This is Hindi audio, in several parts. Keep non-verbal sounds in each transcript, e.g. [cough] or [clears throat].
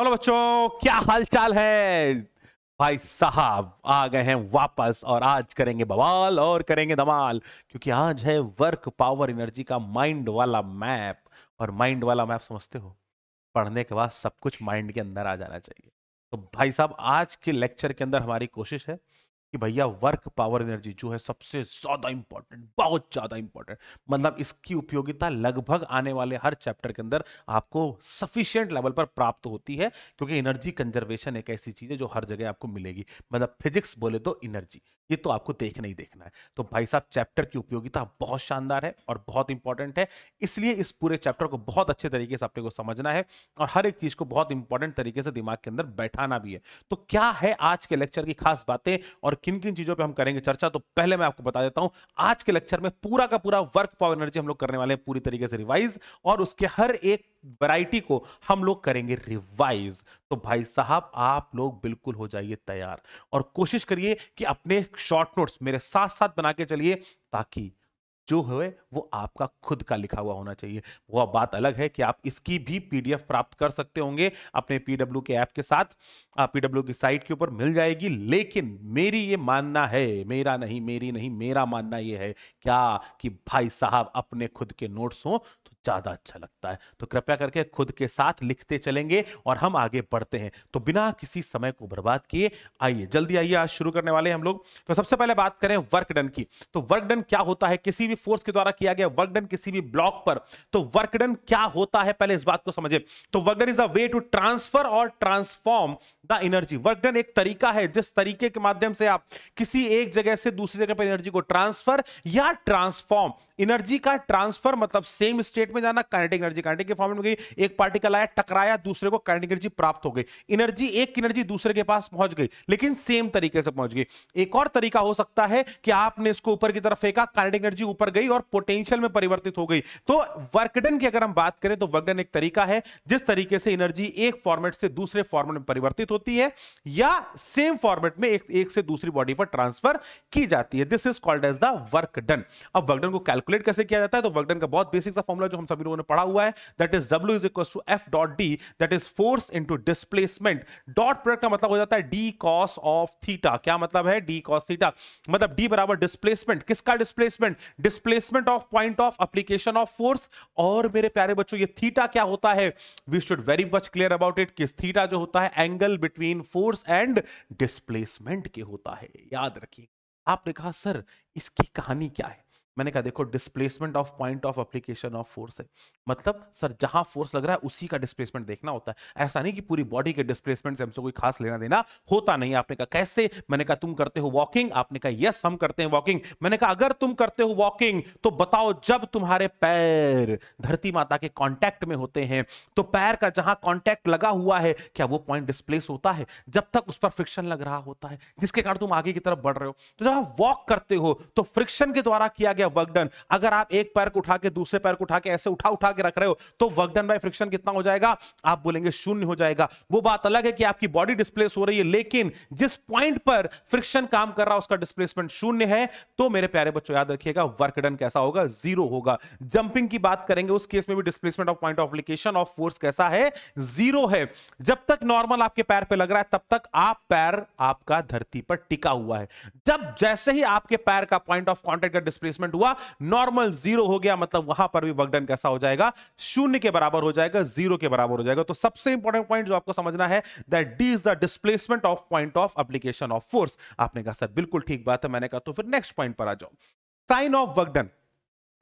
हेलो बच्चों क्या हालचाल है भाई साहब आ गए हैं वापस और आज करेंगे बवाल और करेंगे धमाल क्योंकि आज है वर्क पावर एनर्जी का माइंड वाला मैप और माइंड वाला मैप समझते हो पढ़ने के बाद सब कुछ माइंड के अंदर आ जाना चाहिए तो भाई साहब आज के लेक्चर के अंदर हमारी कोशिश है कि भैया वर्क पावर एनर्जी जो है सबसे ज़्यादा इंपॉर्टेंट बहुत ज़्यादा इंपॉर्टेंट मतलब इसकी उपयोगिता लगभग आने वाले हर चैप्टर के अंदर आपको सफिशियंट लेवल पर प्राप्त होती है क्योंकि एनर्जी कंजर्वेशन एक ऐसी चीज़ है जो हर जगह आपको मिलेगी मतलब फिजिक्स बोले तो एनर्जी ये तो आपको देखना ही देखना है तो भाई साहब चैप्टर की उपयोगिता बहुत शानदार है और बहुत इंपॉर्टेंट है इसलिए इस पूरे चैप्टर को बहुत अच्छे तरीके से अपने को समझना है और हर एक चीज को बहुत इंपॉर्टेंट तरीके से दिमाग के अंदर बैठाना भी है तो क्या है आज के लेक्चर की खास बातें और किन किन चीजों पर हम करेंगे चर्चा तो पहले मैं आपको बता देता हूं आज के लेक्चर में पूरा का पूरा वर्क पावर एनर्जी हम लोग करने वाले हैं पूरी तरीके से रिवाइज और उसके हर एक वैरायटी को हम लोग करेंगे रिवाइज तो भाई साहब आप लोग बिल्कुल हो जाइए तैयार और कोशिश करिए कि अपने शॉर्ट नोट्स मेरे साथ साथ बना के चलिए ताकि जो है वो आपका खुद का लिखा हुआ होना चाहिए वह बात अलग है कि आप इसकी भी पीडीएफ प्राप्त कर सकते होंगे अपने पीडब्ल्यू के ऐप के साथ पीडब्ल्यू की साइट के ऊपर मिल जाएगी लेकिन मेरी ये मानना है मेरा नहीं मेरी नहीं मेरा मानना ये है क्या कि भाई साहब अपने खुद के नोट्स हों ज़्यादा अच्छा लगता है तो कृपया करके खुद के साथ लिखते चलेंगे और हम आगे बढ़ते हैं तो बिना किसी समय को बर्बाद किए आइए जल्दी आइए आज शुरू करने वाले हम लोग तो सबसे पहले बात करें वर्क डन की तो वर्क डन क्या होता है किसी भी फोर्स के द्वारा किया गया वर्क डन किसी भी ब्लॉक पर तो वर्क डन क्या होता है पहले इस बात को समझे तो work done is a way to transfer और transform the energy work done एक तरीका है जिस तरीके के माध्यम से आप किसी एक जगह से दूसरी जगह पर एनर्जी को ट्रांसफर या ट्रांसफॉर्म एनर्जी का ट्रांसफर मतलब सेम स्टेट में जाना कैनेटिक एनर्जी कैनेटिक के फॉर्मेट में गई एक पार्टिकल आया टकराया दूसरे को कैनेटिक एनर्जी प्राप्त हो गई एनर्जी एक एनर्जी दूसरे के पास पहुंच गई लेकिन सेम तरीके से पहुंच गई एक और तरीका हो सकता है कि आपने इसको ऊपर की तरफ फेंका कैनेटिक एनर्जी ऊपर गई और पोटेंशियल में परिवर्तित हो गई तो वर्कडन की अगर हम बात करें तो वर्कडन एक तरीका है जिस तरीके से एनर्जी एक फॉर्मेट से दूसरे फॉर्मेट में परिवर्तित होती है या सेम फॉर्मेट में एक, एक से दूसरी बॉडी पर ट्रांसफर की जाती है this is called as the work done अब वर्कडन को कैलकुलेट कैसे किया जाता है तो वर्कडन का बहुत बेसिक सा फॉर्मुला जो हम सभी लोगों ने पढ़ा हुआ है that is W is equal to F dot D that is force into displacement dot product का मतलब हो जाता है डी कॉस ऑफ थीटा क्या मतलब है डी कॉस थीटा मतलब डी बराबर डिस्प्लेसमेंट किसका displacement displacement of point of application of force और मेरे प्यारे बच्चों ये थीटा क्या होता है we should very much clear about it किस थीटा जो होता है angle between force and displacement के होता है याद रखिए आपने कहा सर इसकी कहानी क्या है मैंने कहा देखो displacement of point of application of force है मतलब सर जहां फोर्स लग रहा है उसी का डिस्प्लेसमेंट देखना होता है ऐसा नहीं कि पूरी बॉडी के डिस्प्लेसमेंट से हमसे कोई खास लेना देना होता नहीं आपने कहा कैसे मैंने कहा तुम करते हो वॉकिंग आपने कहा यस हम करते हैं वॉकिंग मैंने कहा अगर तुम करते हो वॉकिंग तो बताओ जब तुम्हारे पैर धरती माता के कॉन्टैक्ट में होते हैं तो पैर का जहां कॉन्टैक्ट लगा हुआ है क्या वो पॉइंट डिस्प्लेस होता है जब तक उस पर फ्रिक्शन लग रहा होता है जिसके कारण तुम आगे की तरफ बढ़ रहे हो तो जब आप वॉक करते हो तो फ्रिक्शन के द्वारा किया गया या वर्क डन अगर आप एक पैर को उठा के दूसरे पैर को उठा के ऐसे उठा उठा के रख रहे हो तो वर्क डन बाय फ्रिक्शन कितना हो जाएगा आप बोलेंगे शून्य हो जाएगा वो बात अलग है कि आपकी बॉडी डिस्प्लेस हो रही है लेकिन जिस पॉइंट पर फ्रिक्शन काम कर रहा है उसका डिस्प्लेसमेंट शून्य है तो मेरे प्यारे बच्चों याद रखिएगा वर्क डन कैसा होगा जीरो होगा जंपिंग की बात करेंगे उस केस में भी displacement of point of application of force कैसा है जीरो है जब तक नॉर्मल आपके पैर पे लग रहा है तब तक आप पैर आपका धरती पर टिका हुआ है जब जैसे ही आपके पैर का पॉइंट ऑफ कॉन्टेक्ट का डिस्प्लेसमेंट हुआ नॉर्मल जीरो हो गया मतलब वहां पर भी वर्कडन कैसा हो जाएगा शून्य के बराबर हो जाएगा जीरो के बराबर हो जाएगा तो सबसे इंपॉर्टेंट पॉइंट जो आपको समझना है that D is the displacement of point of application of force आपने कहा सर बिल्कुल ठीक बात है मैंने कहा तो फिर नेक्स्ट पॉइंट पर आ जाओ साइन ऑफ वर्कडन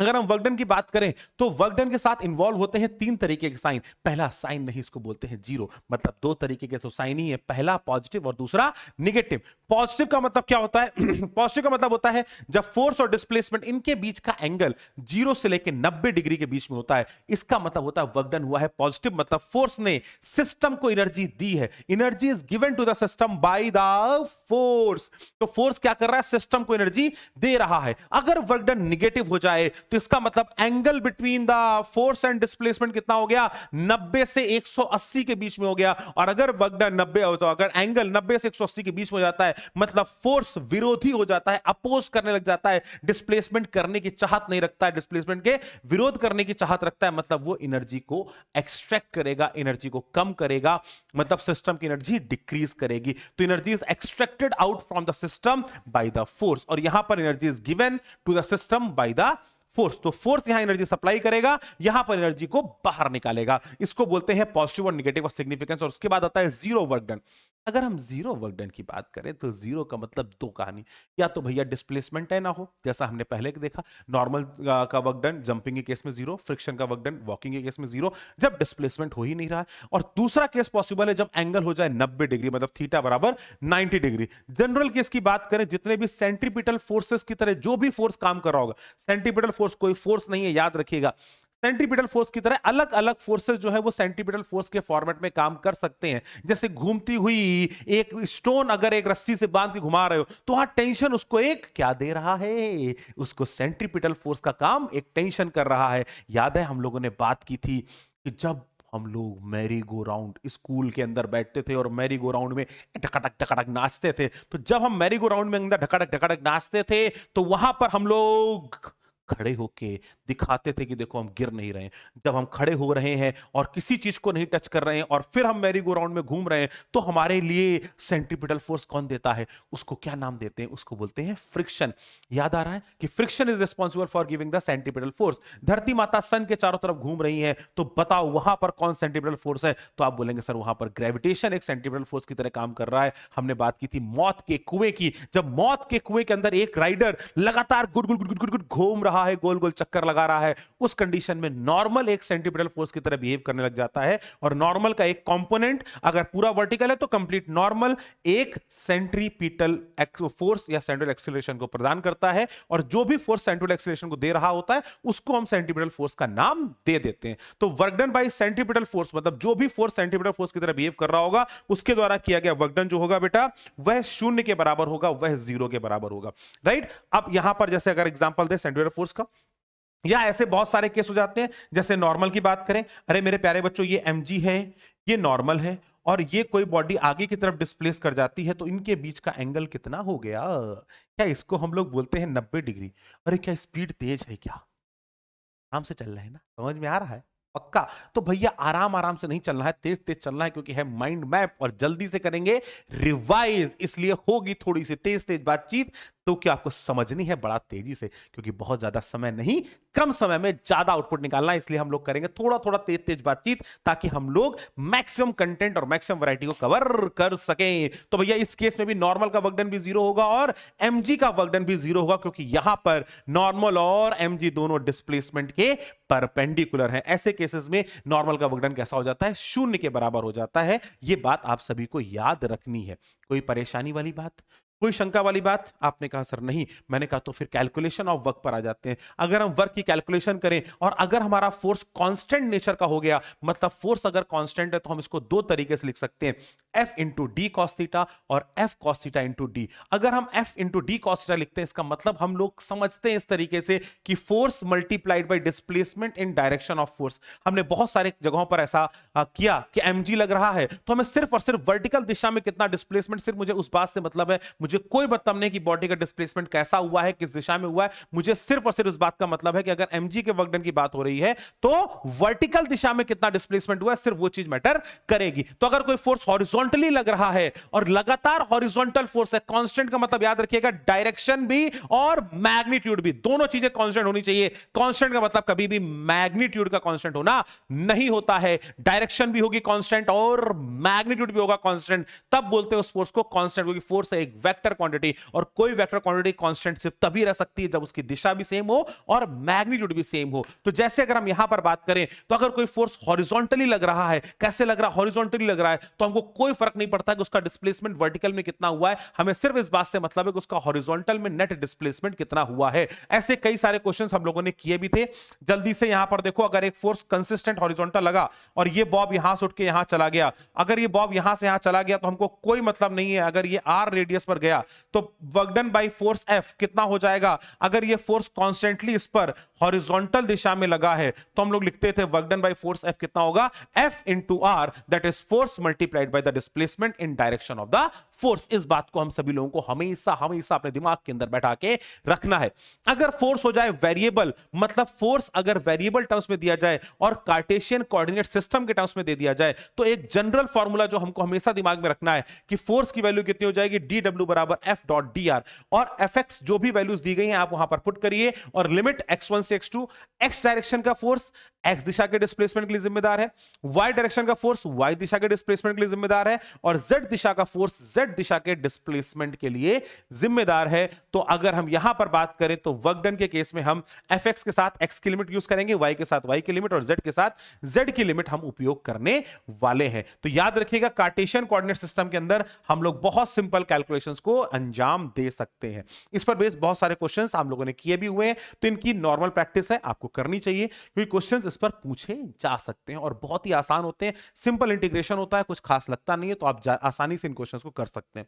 अगर हम वर्कडन की बात करें तो वर्कडन के साथ इन्वॉल्व होते हैं तीन तरीके के साइन पहला साइन नहीं इसको बोलते हैं जीरो मतलब दो तरीके के तो साइन ही है पहला पॉजिटिव और दूसरा निगेटिव पॉजिटिव का मतलब क्या होता है पॉजिटिव [clears throat] का मतलब होता है जब फोर्स और डिस्प्लेसमेंट इनके बीच का एंगल जीरो से लेकर नब्बे डिग्री के बीच में होता है इसका मतलब होता है वर्कडन हुआ है पॉजिटिव मतलब फोर्स ने सिस्टम को एनर्जी दी है energy is given to the system by the force तो फोर्स क्या कर रहा है सिस्टम को एनर्जी दे रहा है अगर वर्कडन निगेटिव हो जाए तो इसका मतलब angle between the force and displacement कितना हो गया 90 से 180 के बीच में हो गया और अगर वर्क नब्बे 90 तो अगर एंगल 90 से 180 के बीच में हो जाता है मतलब फोर्स विरोधी हो जाता है अपोज करने लग जाता है डिस्प्लेसमेंट करने की चाहत नहीं रखता है डिस्प्लेसमेंट के विरोध करने की चाहत रखता है मतलब वो एनर्जी को एक्सट्रैक्ट करेगा एनर्जी को कम करेगा मतलब सिस्टम की एनर्जी डिक्रीज करेगी तो energy is extracted out from the system by the force और यहां पर energy is given to the system by the force तो फोर्स यहां एनर्जी सप्लाई करेगा यहां पर एनर्जी को बाहर निकालेगा इसको बोलते हैं पॉजिटिव और निगेटिव सिग्निफिकेंस और उसके बाद आता है जीरो वर्क डन अगर हम जीरो वर्क डन की बात करें तो जीरो का मतलब दो कहानी या तो भैया डिस्प्लेसमेंट है ना हो जैसा हमने पहले देखा नॉर्मल का वर्क डन जंपिंग के केस में जीरो फ्रिक्शन का वर्क डन वॉकिंग के केस में जीरो जब डिस्प्लेसमेंट हो ही नहीं रहा और दूसरा केस पॉसिबल है जब एंगल हो जाए नब्बे डिग्री मतलब थीटा बराबर नाइनटी डिग्री जनरल केस की बात करें जितने भी सेंट्रीपिटल फोर्सेस की तरह जो भी फोर्स काम कर रहा होगा सेंट्रीपिटल फोर्स कोई फोर्स नहीं है याद रखिएगा सेंट्रीपिटल फोर्स की तरह अलग अलग फोर्सेस जो है वो सेंट्रीपिटल फोर्स के फॉर्मेट में काम कर सकते हैं जैसे घूमती हुई एक स्टोन अगर एक रस्सी से बांध के घुमा रहे हो तो वहां टेंशन उसको एक क्या दे रहा है उसको सेंट्रीपिटल फोर्स का काम एक टेंशन कर रहा है याद है हम लोगों ने बात की थी कि जब हम लोग मैरी गो राउंड स्कूल के अंदर बैठते थे और मैरी गो राउंड में ढकाटक ढकाटक नाचते थे तो जब हम मैरी गो राउंड में अंदर ढकाटक ढकाटक नाचते थे तो वहां पर हम लोग खड़े होके दिखाते थे कि देखो हम गिर नहीं रहे जब हम खड़े हो रहे हैं और किसी चीज को नहीं टच कर रहे हैं और फिर हम मैरी गो राउंड में घूम रहे हैं तो हमारे लिए सेंट्रीपिटल फोर्स कौन देता है उसको क्या नाम देते हैं उसको बोलते हैं फ्रिक्शन याद आ रहा है कि friction is responsible for giving the centripetal force धरती माता सन के चारों तरफ घूम रही है तो बताओ वहां पर कौन सेंट्रीपिटल फोर्स है तो आप बोलेंगे सर वहां पर ग्रेविटेशन एक सेंट्रीपिटल फोर्स की तरह काम कर रहा है हमने बात की थी मौत के कुएं की जब मौत के कुएं के अंदर एक राइडर लगातार good good good good good घूम रहा रहा है गोल गोल चक्कर लगा रहा है उस कंडीशन में नॉर्मल एक सेंटीमीटर फोर्स की तरह बिहेव करने लग जाता है और नॉर्मल का एक कॉम्पोनेंट अगर पूरा वर्टिकल है तो कंप्लीट नॉर्मल एक सेंट्रीपिटल फोर्स या सेंट्रल एक्सिलेशन को प्रदान करता है और जो भी फोर्स सेंट्रल एक्सिलेशन को दे रहा होता है उसको हम सेंटीमीटर फोर्स का नाम दे देते हैं तो वर्कडन बाई सेंटीमीटर फोर्स मतलब जो भी फोर्स सेंटीमीटर फोर्स की तरह बिहेव कर रहा होगा उसके द्वारा किया गया वर्कडन जो होगा बेटा वह शून्य के बराबर होगा वह जीरो के बराबर होगा राइट अब यहां पर जैसे अगर एग्जाम्पल दे सेंटीमीटर फोर्स फोर्स का या ऐसे बहुत सारे केस हो जाते हैं जैसे नॉर्मल की बात करें अरे मेरे प्यारे बच्चों ये एम है ये नॉर्मल है और ये कोई बॉडी आगे की तरफ डिस्प्लेस कर जाती है तो इनके बीच का एंगल कितना हो गया क्या इसको हम लोग बोलते हैं 90 डिग्री अरे क्या स्पीड तेज है क्या आराम से चल रहा है ना समझ में आ रहा है पक्का तो भैया आराम आराम से नहीं चलना है तेज तेज चलना है क्योंकि है माइंड मैप और जल्दी से करेंगे रिवाइज इसलिए होगी थोड़ी सी तेज तेज बातचीत तो क्या आपको समझनी है बड़ा तेजी से क्योंकि बहुत ज्यादा समय नहीं कम समय में ज्यादा आउटपुट निकालना इसलिए हम लोग करेंगे थोड़ा थोड़ा तेज तेज बातचीत ताकि हम लोग मैक्सिमम कंटेंट और मैक्सिमम वैरायटी को कवर कर सकें तो भैया इस केस में भी नॉर्मल का वर्कडन भी जीरो होगा और एम का वर्कडन भी जीरो होगा क्योंकि यहां पर नॉर्मल और एम दोनों डिस्प्लेसमेंट के परपेंडिकुलर है ऐसे केसेस में नॉर्मल का वर्कडन कैसा हो जाता है शून्य के बराबर हो जाता है ये बात आप सभी को याद रखनी है कोई परेशानी वाली बात कोई शंका वाली बात आपने कहा सर नहीं मैंने कहा तो फिर कैलकुलेशन ऑफ वर्क पर आ जाते हैं अगर हम वर्क की कैलकुलेशन करें और अगर हमारा फोर्स कांस्टेंट नेचर का हो गया मतलब फोर्स अगर कांस्टेंट है तो हम इसको दो तरीके से लिख सकते हैं एफ इंटू डी कॉस्टिटा और एफ कॉस्टिटा इंटू डी अगर हम एफ इंटू डी कॉस्टिटा लिखते हैं इसका मतलब हम लोग समझते हैं इस तरीके से कि force multiplied by displacement in direction of force हमने बहुत सारे जगहों पर ऐसा किया कि एम लग रहा है तो हमें सिर्फ और सिर्फ वर्टिकल दिशा में कितना डिस्प्लेसमेंट सिर्फ मुझे उस बात से मतलब है मुझे कोई मतलब नहीं कि बॉडी का डिस्प्लेसमेंट कैसा हुआ है किस दिशा में हुआ है मुझे सिर्फ और सिर्फ उस बात का मतलब है कि अगर एम के वर्कडन की बात हो रही है तो वर्टिकल दिशा में कितना डिस्प्लेसमेंट हुआ है सिर्फ वो चीज मैटर करेगी तो अगर कोई फोर्स हॉरिजोन हॉरिजॉन्टली लग रहा है और लगातार हॉरिजॉन्टल फोर्स है कांस्टेंट का मतलब याद रखिएगा डायरेक्शन भी और मैग्नीट्यूड भी दोनों चीजें कांस्टेंट होनी चाहिए कांस्टेंट का मतलब कभी भी मैग्नीट्यूड का कांस्टेंट होना नहीं होता है डायरेक्शन भी होगी कांस्टेंट और मैग्नीट्यूड भी होगा कांस्टेंट तब बोलते हैं उस फोर्स को कांस्टेंट क्योंकि फोर्स है एक वेक्टर क्वांटिटी और कोई वेक्टर क्वांटिटी कांस्टेंट सिर्फ तभी रह सकती है जब उसकी दिशा भी सेम हो और मैग्नीट्यूड भी सेम हो तो जैसे अगर हम यहां पर बात करें तो अगर कोई फोर्स हॉरिजॉन्टली लग रहा है कैसे लग रहा है हॉरिजॉन्टली लग रहा है तो हमको कोई कोई फर्क नहीं पड़ता कि उसका डिस्प्लेसमेंट वर्टिकल में कितना हुआ है हमें सिर्फ इस बात से मतलब है कि उसका हॉरिजॉन्टल में नेट डिस्प्लेसमेंट कितना हुआ है ऐसे कई सारे क्वेश्चन हम लोगों ने किए भी थे जल्दी से यहां पर देखो अगर एक फोर्स कंसिस्टेंट हॉरिजॉन्टल लगा और ये बॉब यहां से उठ के यहां चला गया अगर ये बॉब यहां से यहां चला गया तो हमको कोई मतलब नहीं है अगर ये आर रेडियस पर गया तो वर्कडन बाई फोर्स एफ कितना हो जाएगा अगर ये फोर्स कॉन्स्टेंटली इस पर हॉरिजॉन्टल दिशा में लगा है तो हम लोग लिखते थे वर्कडन बाई फोर्स एफ कितना होगा F into R that is force multiplied by the displacement in direction of the force इस बात को हम सभी लोगों को हमेशा हमेशा अपने दिमाग के अंदर बैठा के रखना है अगर फोर्स हो जाए वेरिएबल मतलब फोर्स अगर वेरिएबल टर्म्स में दिया जाए और कार्टेशियन कोऑर्डिनेट सिस्टम के टर्म्स में दे दिया जाए तो एक जनरल फॉर्मूला जो हमको हमेशा दिमाग में रखना है कि फोर्स की वैल्यू कितनी हो जाएगी डी डब्ल्यू बराबर एफ डॉट डी आर और एफ एक्स जो भी वैल्यूज दी गई हैं आप वहां पर पुट करिए और लिमिट एक्स वन से एक्स टू एक्स डायरेक्शन का फोर्स एक्स दिशा के डिस्प्लेसमेंट के लिए जिम्मेदार है वाई डायरेक्शन का फोर्स वाई दिशा के डिस्प्लेसमेंट के लिए जिम्मेदार है है और z दिशा का फोर्स z दिशा के डिस्प्लेसमेंट के लिए जिम्मेदार है तो अगर हम यहां पर बात करें तो वर्कडन के केस में हम एफ के साथ एक्स की लिमिट यूज करेंगे वाई के साथ वाई की लिमिट और जेड के साथ जेड की लिमिट हम उपयोग करने वाले हैं तो याद रखिएगा कार्टेशियन कोऑर्डिनेट सिस्टम के अंदर हम लोग बहुत सिंपल कैलकुलेशंस को अंजाम दे सकते हैं इस पर बेस्ड बहुत सारे क्वेश्चंस हम लोगों ने किए भी हुए हैं तो इनकी नॉर्मल प्रैक्टिस है आपको करनी चाहिए क्योंकि क्वेश्चंस इस पर पूछे जा सकते हैं और बहुत ही आसान होते हैं सिंपल इंटीग्रेशन होता है कुछ खास लगता आसान नहीं है तो आप आसानी से इन क्वेश्चन को कर सकते हैं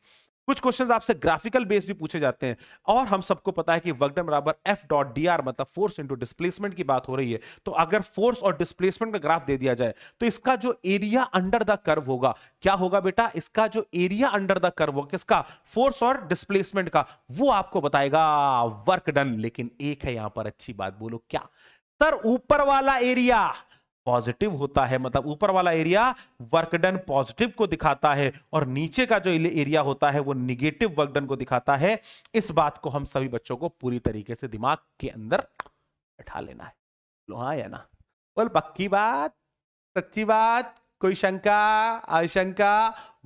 कुछ क्वेश्चंस आपसे ग्राफिकल बेस भी पूछे जाते हैं और हम सबको पता है कि वर्कडन बराबर एफ डॉट डी आर मतलब फोर्स इंटू डिस्प्लेसमेंट की बात हो रही है तो अगर फोर्स और डिस्प्लेसमेंट का ग्राफ दे दिया जाए तो इसका जो एरिया अंडर द कर्व होगा क्या होगा बेटा इसका जो एरिया अंडर द कर्व होगा किसका फोर्स और डिस्प्लेसमेंट का वो आपको बताएगा वर्कडन लेकिन एक है यहां पर अच्छी बात बोलो क्या सर ऊपर वाला एरिया पॉजिटिव होता है मतलब ऊपर वाला एरिया वर्क डन पॉजिटिव को दिखाता है और नीचे का जो एरिया होता है वो निगेटिव वर्क डन को दिखाता है इस बात को हम सभी बच्चों को पूरी तरीके से दिमाग के अंदर बैठा लेना है लो हाँ या ना बोल पक्की बात सच्ची बात कोई शंका आशंका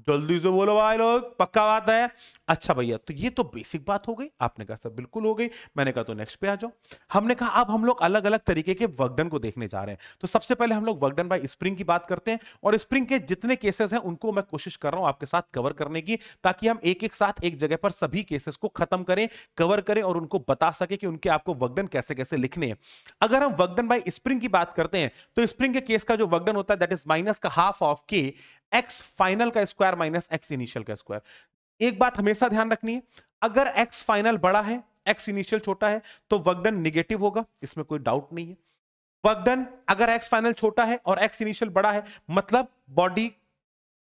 जल्दी से बोलो भाई लोग पक्का बात है अच्छा भैया तो ये तो बेसिक बात हो गई आपने कहा सर बिल्कुल हो गई मैंने कहा तो नेक्स्ट पे आ जाओ हमने कहा अब हम लोग अलग अलग तरीके के वर्कडन को देखने जा रहे हैं तो सबसे पहले हम लोग वर्कडन बाय स्प्रिंग की बात करते हैं और स्प्रिंग के जितने केसेस हैं उनको मैं कोशिश कर रहा हूं आपके साथ कवर करने की ताकि हम एक एक साथ एक जगह पर सभी केसेस को खत्म करें कवर करें और उनको बता सके कि उनके आपको वर्कडन कैसे कैसे लिखने हैं अगर हम वर्कडन बाय स्प्रिंग की बात करते हैं तो स्प्रिंग के केस का जो वर्कडन होता है दैट इज माइनस का half of K x final का स्क्वायर माइनस x इनिशियल का स्क्वायर एक बात हमेशा ध्यान रखनी है अगर x फाइनल बड़ा है x इनिशियल छोटा है तो वर्कडन निगेटिव होगा इसमें कोई डाउट नहीं है वर्कडन अगर x फाइनल छोटा है और x इनिशियल बड़ा है मतलब बॉडी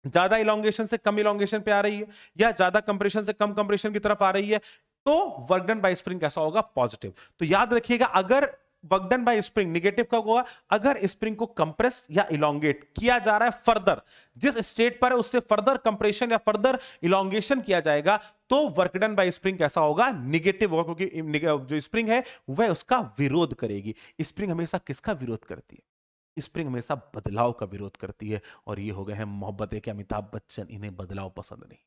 ज्यादा इलांगेशन से कम इलांगेशन पे आ रही है या ज्यादा कंप्रेशन से कम कंप्रेशन की तरफ आ रही है तो वर्कडन बाई स्प्रिंग कैसा होगा पॉजिटिव तो याद रखिएगा अगर work done by spring negative कब होगा अगर स्प्रिंग को कंप्रेस या इलांगेट किया जा रहा है फर्दर जिस स्टेट पर है उससे फर्दर कंप्रेशन या फर्दर इलांगेशन किया जाएगा तो वर्क डन बाय स्प्रिंग कैसा होगा नेगेटिव होगा क्योंकि जो स्प्रिंग है वह उसका विरोध करेगी स्प्रिंग हमेशा किसका विरोध करती है स्प्रिंग हमेशा बदलाव का विरोध करती है और ये हो गए हैं मोहब्बत के अमिताभ बच्चन इन्हें बदलाव पसंद नहीं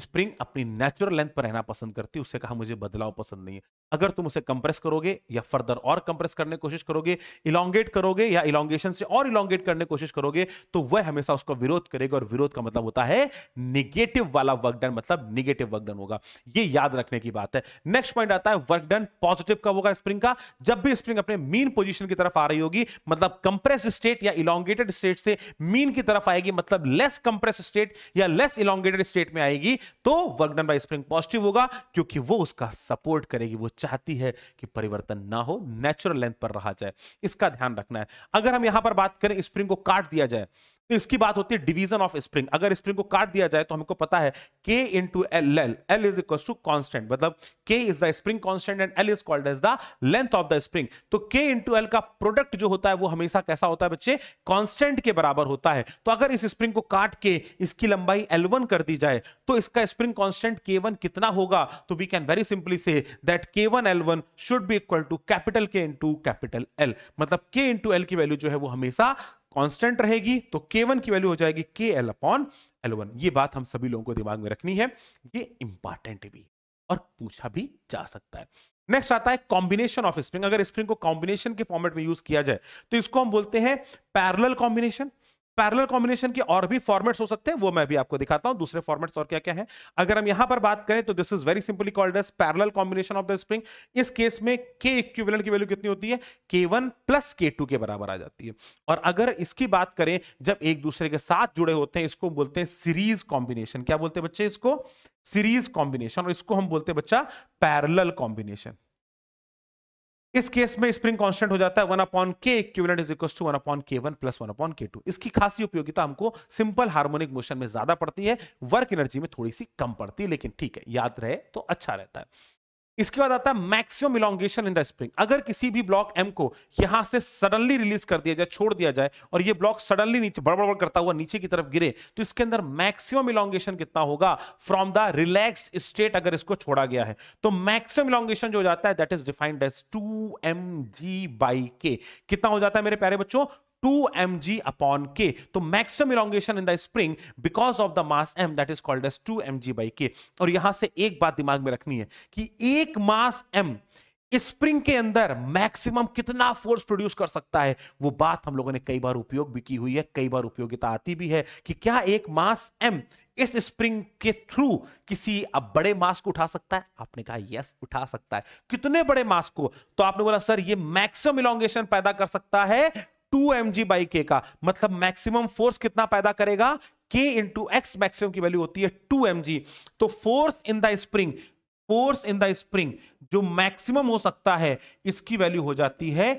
स्प्रिंग अपनी नेचुरल लेंथ पर रहना पसंद करती है उससे कहा मुझे बदलाव पसंद नहीं है अगर तुम उसे कंप्रेस करोगे या फर्दर और कंप्रेस करने की कोशिश करोगे इलांगेट करोगे या इलांगेशन से और इलांगेट करने की कोशिश करोगे तो वह हमेशा उसका विरोध करेगा और विरोध का मतलब होता है निगेटिव वाला वर्कडन मतलब निगेटिव वर्कडन होगा ये याद रखने की बात है नेक्स्ट पॉइंट आता है वर्कडन पॉजिटिव का होगा स्प्रिंग का जब भी स्प्रिंग अपने मीन पोजिशन की तरफ आ रही होगी मतलब कंप्रेस स्टेट या इलांगेटेड स्टेट से मीन की तरफ आएगी मतलब लेस कंप्रेस स्टेट या लेस इलांगेटेड स्टेट में आएगी तो work done by spring positive होगा क्योंकि वो उसका सपोर्ट करेगी वो चाहती है कि परिवर्तन ना हो नेचुरल लेंथ पर रहा जाए इसका ध्यान रखना है अगर हम यहां पर बात करें स्प्रिंग को काट दिया जाए तो इसकी बात होती है डिवीजन ऑफ स्प्रिंग अगर स्प्रिंग को काट दिया जाए तो हमको पता है K into L L L is equal to constant मतलब K is the spring constant and L is called as the length of the spring तो के इंटू एल का प्रोडक्ट जो होता है वो हमेशा कैसा होता है बच्चे कॉन्स्टेंट के बराबर होता है तो अगर इस स्प्रिंग को काट के इसकी लंबाई एल वन कर दी जाए तो इसका स्प्रिंग कॉन्स्टेंट के वन कितना होगा तो we can very simply say that K one L one should be equal to capital K into capital L मतलब के इंटू एल की वैल्यू जो है वो हमेशा कांस्टेंट रहेगी तो के वन की वैल्यू हो जाएगी के एल अपॉन एल वन ये बात हम सभी लोगों को दिमाग में रखनी है ये इंपॉर्टेंट भी है और पूछा भी जा सकता है नेक्स्ट आता है कॉम्बिनेशन ऑफ स्प्रिंग अगर स्प्रिंग को कॉम्बिनेशन के फॉर्मेट में यूज किया जाए तो इसको हम बोलते हैं पैरल कॉम्बिनेशन पैरेलल कॉम्बिनेशन के और भी फॉर्मेट्स हो सकते हैं वो मैं भी आपको दिखाता हूं दूसरे फॉर्मेट्स और क्या क्या है अगर हम यहां पर बात करें तो this is very simply called as parallel combination of the spring इस केस में के इक्विवेलेंट की वैल्यू कितनी होती है के वन प्लस के टू के बराबर आ जाती है और अगर इसकी बात करें जब एक दूसरे के साथ जुड़े होते हैं इसको बोलते हैं सीरीज कॉम्बिनेशन क्या बोलते हैं बच्चे इसको सीरीज कॉम्बिनेशन और इसको हम बोलते हैं बच्चा पैरल कॉम्बिनेशन इस केस में स्प्रिंग कांस्टेंट हो जाता है one upon K equivalent is equal to one upon K one plus one upon K two इसकी खासी उपयोगिता हमको सिंपल हार्मोनिक मोशन में ज्यादा पड़ती है वर्क एनर्जी में थोड़ी सी कम पड़ती है लेकिन ठीक है याद रहे तो अच्छा रहता है इसके बाद आता है maximum elongation in the spring अगर किसी भी ब्लॉक एम को यहां से सडनली रिलीज कर दिया जाए छोड़ दिया जाए और ये ब्लॉक सडनली नीचे बड़बड़ करता हुआ नीचे की तरफ गिरे तो इसके अंदर मैक्सिमम इलांगेशन कितना होगा फ्रॉम द रिलैक्स स्टेट अगर इसको छोड़ा गया है तो मैक्सिमम इलांगेशन जो हो जाता है that is defined as two M G by K कितना हो जाता है मेरे प्यारे बच्चों to M ji upon K तो maximum elongation in the spring because of the mass M that is called as two M G by K और यहां से एक बात दिमाग में रखनी है कि एक मास एम स्प्रिंग के अंदर मैक्सिमम कितना फोर्स प्रोड्यूस कर सकता है वो बात हम लोगों ने कई बार उपयोग भी की हुई है कई बार उपयोगिता आती भी है कि क्या एक मास एम इस स्प्रिंग के थ्रू किसी अब बड़े मास को उठा सकता है आपने कहा यस उठा सकता है कितने बड़े मास को तो आपने बोला सर ये मैक्सिमम इलांगेशन पैदा कर सकता है टू एम जी बाई के का मतलब मैक्सिमम फोर्स कितना पैदा करेगा के इंटू एक्स मैक्सिमम की वैल्यू होती है टू एम जी तो force in the spring force in the spring जो मैक्सिमम हो सकता है इसकी वैल्यू हो जाती है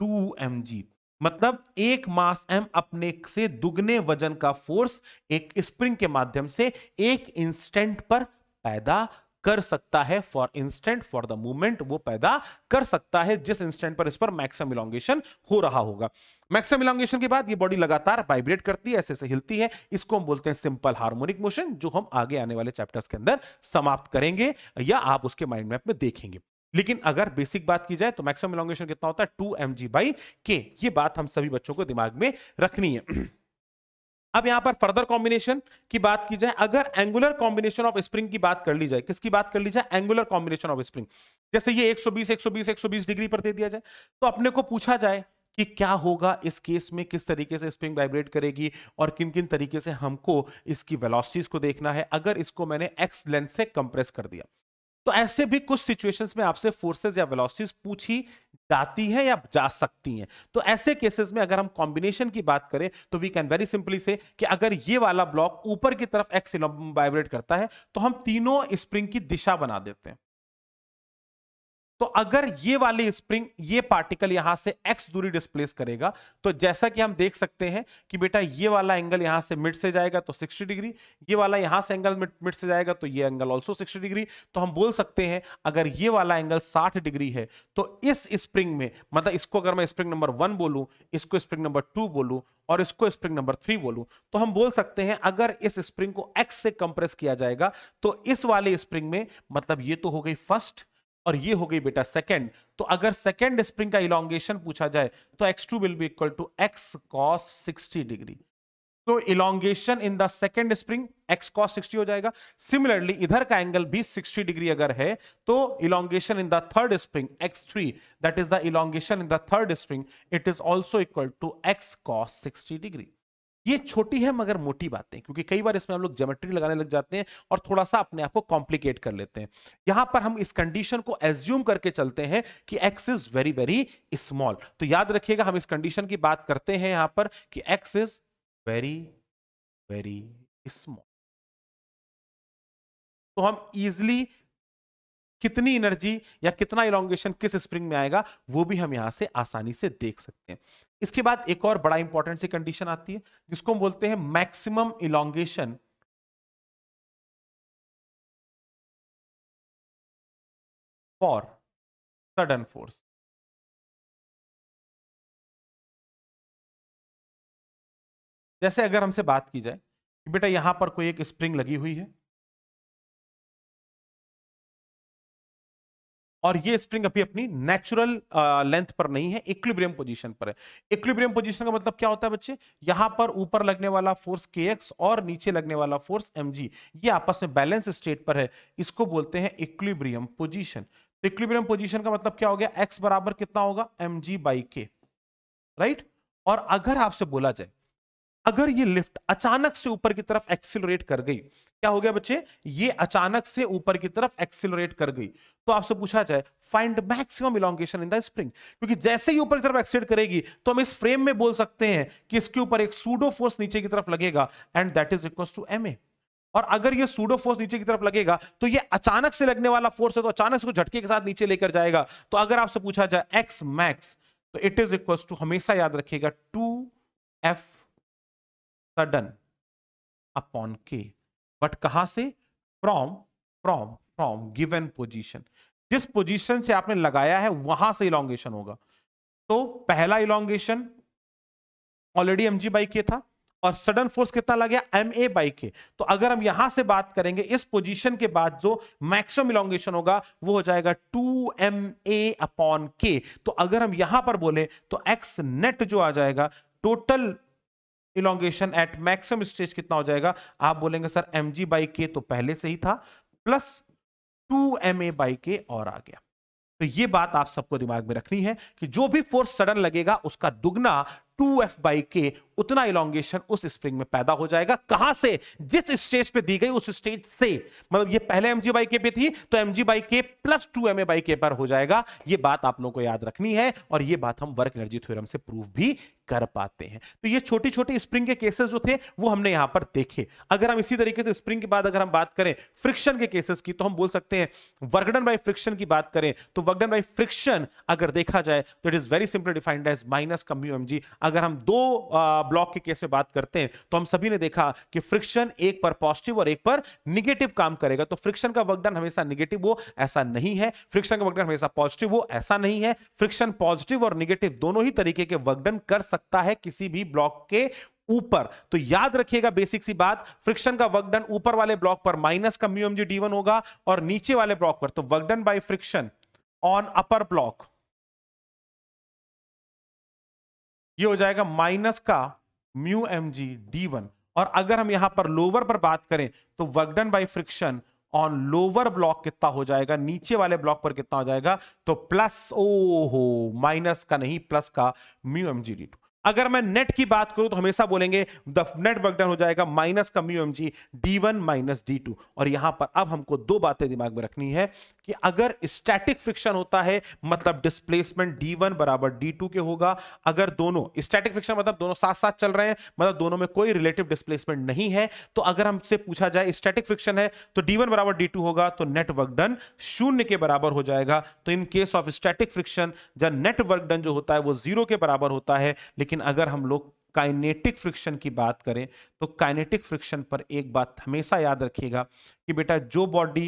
टू एम जी मतलब एक मास एम अपने से दुगने वजन का फोर्स एक स्प्रिंग के माध्यम से एक इंस्टेंट पर पैदा कर सकता है for instant for the movement वो पैदा कर सकता है जिस इंस्टेंट पर इस पर मैक्सिमम इलांगेशन हो रहा होगा मैक्सिमम इलांगेशन के बाद ये बॉडी लगातार वाइब्रेट करती है ऐसे ऐसे हिलती है इसको हम बोलते हैं सिंपल हार्मोनिक मोशन जो हम आगे आने वाले चैप्टर्स के अंदर समाप्त करेंगे या आप उसके माइंड मैप में देखेंगे लेकिन अगर बेसिक बात की जाए तो मैक्सिमम इलांगेशन कितना होता है टू एम जी बाई के ये बात हम सभी बच्चों को दिमाग में रखनी है [clears throat] अब यहां पर फर्दर कॉम्बिनेशन की बात की जाए अगर एंगुलर कॉम्बिनेशन ऑफ स्प्रिंग की बात कर ली जाए किसकी बात कर ली जाए एंगुलर कॉम्बिनेशन ऑफ स्प्रिंग जैसे ये 120 120 120 डिग्री पर दे दिया जाए तो अपने को पूछा जाए कि क्या होगा इस केस में किस तरीके से स्प्रिंग वाइब्रेट करेगी और किन किन तरीके से हमको इसकी वेलोसिटीज को देखना है अगर इसको मैंने एक्स लेंथ से कंप्रेस कर दिया तो ऐसे भी कुछ सिचुएशंस में आपसे फोर्सेस या वेलोसिटीज पूछी जाती है या जा सकती हैं तो ऐसे केसेस में अगर हम कॉम्बिनेशन की बात करें तो वी कैन वेरी सिंपली से कि अगर ये वाला ब्लॉक ऊपर की तरफ एक्स वाइब्रेट करता है तो हम तीनों स्प्रिंग की दिशा बना देते हैं तो अगर ये वाली स्प्रिंग ये पार्टिकल यहां से एक्स दूरी डिस्प्लेस करेगा तो जैसा कि हम देख सकते हैं कि बेटा ये वाला एंगल यहां से मिड से जाएगा तो 60 डिग्री ये वाला यहां से एंगल मिड से जाएगा तो ये एंगल ऑल्सो 60 डिग्री तो हम बोल सकते हैं अगर ये वाला एंगल 60 डिग्री है तो इस स्प्रिंग में मतलब इसको अगर मैं स्प्रिंग नंबर वन बोलू इसको स्प्रिंग नंबर टू बोलू और इसको स्प्रिंग नंबर थ्री बोलू तो हम बोल सकते हैं अगर इस स्प्रिंग को एक्स से कंप्रेस किया जाएगा तो इस वाले स्प्रिंग में मतलब ये तो हो गई फर्स्ट और ये हो गई बेटा सेकेंड तो अगर सेकेंड स्प्रिंग का इलांगेशन पूछा जाए तो X two will be equal to X cos sixty degree तो elongation in the second spring X cos sixty हो जाएगा सिमिलरली इधर का एंगल भी सिक्सटी डिग्री अगर है तो elongation in the third spring X three that is the elongation in the third spring it is also equal to X cos sixty degree ये छोटी है मगर मोटी बातें क्योंकि कई बार इसमें हम लोग जोमेट्री लगाने लग जाते हैं और थोड़ा सा अपने आप को कॉम्प्लिकेट कर लेते हैं यहां पर हम इस कंडीशन को एज्यूम करके चलते हैं कि X is very very small तो याद रखिएगा हम इस कंडीशन की बात करते हैं यहां पर कि X is very very small तो हम इजिली कितनी एनर्जी या कितना इलांगेशन किस स्प्रिंग में आएगा वो भी हम यहां से आसानी से देख सकते हैं इसके बाद एक और बड़ा इंपॉर्टेंट सी कंडीशन आती है जिसको हम बोलते हैं maximum elongation for sudden force जैसे अगर हमसे बात की जाए कि बेटा यहां पर कोई एक स्प्रिंग लगी हुई है और ये स्प्रिंग अभी अपनी नेचुरल लेंथ पर नहीं है इक्विब्रियम पोजीशन पर है इक्विब्रियम पोजीशन का मतलब क्या होता है बच्चे यहां पर ऊपर लगने वाला फोर्स के और नीचे लगने वाला फोर्स एम ये आपस में बैलेंस स्टेट पर है इसको बोलते हैं इक्विब्रियम पोजिशन तो इक्विब्रियम पोजिशन का मतलब क्या हो गया एक्स बराबर कितना होगा M G by K right और अगर आपसे बोला जाए अगर ये लिफ्ट अचानक से ऊपर की तरफ एक्सिलरेट कर गई क्या हो गया बच्चे ये अचानक से ऊपर की तरफ एक्सिलोरेट कर गई तो आपसे पूछा जाए find maximum elongation in the spring क्योंकि जैसे ही ऊपर की तरफ एक्सिलेट करेगी तो हम इस फ्रेम में बोल सकते हैं कि इसके ऊपर एक सूडो फोर्स नीचे की तरफ लगेगा and that is equal to M और अगर ये सूडो फोर्स नीचे की तरफ लगेगा तो ये अचानक से लगने वाला फोर्स है तो अचानक से झटके के साथ नीचे लेकर जाएगा तो अगर आपसे पूछा जाए एक्स मैक्स तो इट इज इक्वल टू हमेशा याद रखिएगा two F sudden upon K but कहा से from from from given position जिस पोजिशन से आपने लगाया है वहां से इलांगेशन होगा तो पहला elongation already M G by K था और सडन फोर्स कितना लग गया एम ए बाई के तो अगर हम यहां से बात करेंगे इस पोजीशन के बाद जो मैक्सिमम इलांगेशन होगा वो हो जाएगा to M A upon K तो अगर हम यहां पर बोले तो एक्स नेट जो आ जाएगा total elongation at maximum stage कितना हो जाएगा आप बोलेंगे सर एम जी बाई के तो पहले से ही था plus two M A by K और आ गया तो ये बात आप सबको दिमाग में रखनी है कि जो भी फोर्स सडन लगेगा उसका दुगना टू एफ बाई के उतना इलांगेशन उस स्प्रिंग में पैदा हो जाएगा कहां से जिस स्टेज पे दी गई उस स्टेज से मतलब ये पहले एम जी बाई के पे थी तो M G by K plus two M A by K पर हो जाएगा ये बात आप लोगों को याद रखनी है और ये बात हम वर्क एनर्जी थ्योरम से प्रूव भी कर पाते हैं तो ये छोटी छोटी स्प्रिंग के केसेस जो थे वो हमने यहां पर देखे अगर हम इसी तरीके से स्प्रिंग के बाद अगर हम बात करें फ्रिक्शन के केसेस की तो हम बोल सकते हैं वर्गडन बाई फ्रिक्शन की बात करें तो वर्गडन बाई फ्रिक्शन अगर देखा जाए तो it is very simple defined as minus कम्यू एम अगर हम दो आ, ब्लॉक के केस में बात करते हैं तो हम सभी ने देखा कि फ्रिक्शन एक पर पॉजिटिव और एक पर निगेटिव काम करेगा तो फ्रिक्शन का वर्कडन हमेशा निगेटिव हो ऐसा नहीं है फ्रिक्शन का वर्कडन हमेशा पॉजिटिव हो ऐसा नहीं है फ्रिक्शन पॉजिटिव और निगेटिव दोनों ही तरीके के वर्कडन कर सकता है किसी भी ब्लॉक के ऊपर तो याद रखिएगा बेसिक सी बात फ्रिक्शन का वर्कडन ऊपर वाले ब्लॉक पर माइनस का म्यू जी डी होगा और नीचे वाले ब्लॉक पर तो work done by friction on upper block ये हो जाएगा माइनस का mu M G D one और अगर हम यहां पर लोवर पर बात करें तो work done by friction on lower block कितना हो जाएगा नीचे वाले ब्लॉक पर कितना हो जाएगा तो प्लस ओ हो माइनस का नहीं प्लस का mu M G D two अगर मैं नेट की बात करूं तो हमेशा बोलेंगे द नेट वर्कडन हो जाएगा माइनस का mu M G D one minus D two और यहां पर अब हमको दो बातें दिमाग में रखनी है कि अगर स्टैटिक फ्रिक्शन होता है मतलब डिस्प्लेसमेंट डी वन बराबर डी टू के होगा अगर दोनों स्टैटिक फ्रिक्शन मतलब दोनों साथ साथ चल रहे हैं मतलब दोनों में कोई रिलेटिव डिस्प्लेसमेंट नहीं है तो अगर हमसे पूछा जाए स्टैटिक फ्रिक्शन है तो डी वन बराबर डी टू होगा तो नेटवर्क डन शून्य के बराबर हो जाएगा तो in case of static friction जब नेटवर्क डन जो होता है वो जीरो के बराबर होता है लेकिन अगर हम लोग काइनेटिक फ्रिक्शन की बात करें तो काइनेटिक फ्रिक्शन पर एक बात हमेशा याद रखिएगा कि बेटा जो बॉडी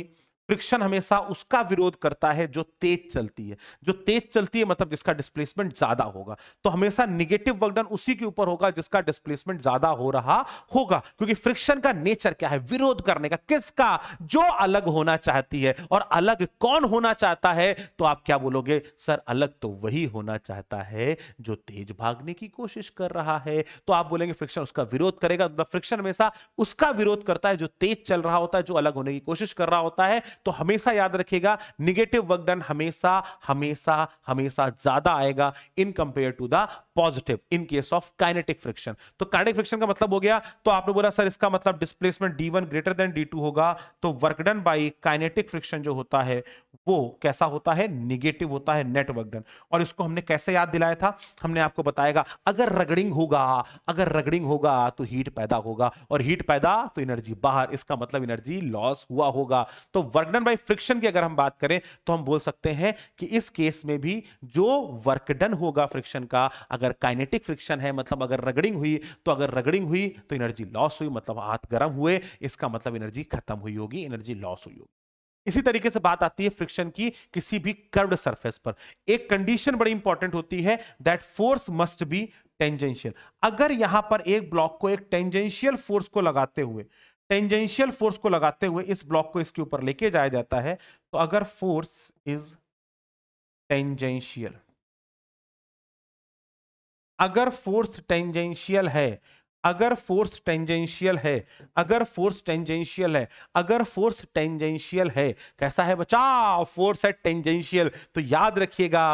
फ्रिक्शन हमेशा उसका विरोध करता है जो तेज चलती है जो तेज चलती है मतलब जिसका डिस्प्लेसमेंट ज्यादा होगा तो हमेशा निगेटिव वर्कडन उसी के ऊपर होगा जिसका डिस्प्लेसमेंट ज्यादा हो रहा होगा क्योंकि फ्रिक्शन का नेचर क्या है विरोध करने का किसका जो अलग होना चाहती है और अलग कौन होना चाहता है तो आप क्या बोलोगे सर अलग तो वही होना चाहता है जो तेज भागने की कोशिश कर रहा है तो आप बोलेंगे फ्रिक्शन उसका विरोध करेगा फ्रिक्शन मतलब हमेशा उसका विरोध करता है जो तेज चल रहा होता है जो अलग होने की कोशिश कर रहा होता है तो हमेशा याद रखिएगा निगेटिव वर्क डन हमेशा हमेशा हमेशा ज्यादा आएगा in compare to the positive in case of kinetic friction तो काइनेटिक फ्रिक्शन का मतलब हो गया तो आपने बोला सर इसका मतलब displacement D one greater than D two होगा तो work done by kinetic friction जो होता है वो कैसा होता है नेगेटिव होता है नेट वर्क डन और इसको हमने कैसे याद दिलाया था हमने आपको बताएगा अगर रगड़िंग होगा अगर रगड़िंग होगा तो हीट पैदा होगा और हीट पैदा तो एनर्जी बाहर इसका मतलब एनर्जी लॉस हुआ होगा तो वर्क डन बाय फ्रिक्शन की अगर हम बात करें तो हम बोल सकते हैं कि इस केस में भी जो वर्क डन होगा फ्रिक्शन का अगर अगर काइनेटिक फ्रिक्शन है मतलब अगर रगड़िंग हुई तो अगर रगड़िंग हुई तो एनर्जी लॉस हुई मतलब हाथ गर्म हुए इसका मतलब एनर्जी खत्म हुई होगी एनर्जी लॉस हुई होगी इसी तरीके से बात आती है फ्रिक्शन की किसी भी कर्व्ड सरफेस पर एक कंडीशन बड़ी इंपॉर्टेंट होती है that force must be tangential अगर यहां पर एक ब्लॉक को एक टेंजेंशियल फोर्स को लगाते हुए टेंजेंशियल फोर्स को लगाते हुए इस ब्लॉक को इसके ऊपर लेके जाया जाता है तो अगर फोर्स इज टेंजेंशियल अगर फोर्स टेंजेंशियल है अगर फोर्स टेंजेंशियल है अगर फोर्स टेंजेंशियल है अगर फोर्स टेंजेंशियल है कैसा है बचा फोर्स है टेंजेंशियल तो याद रखिएगा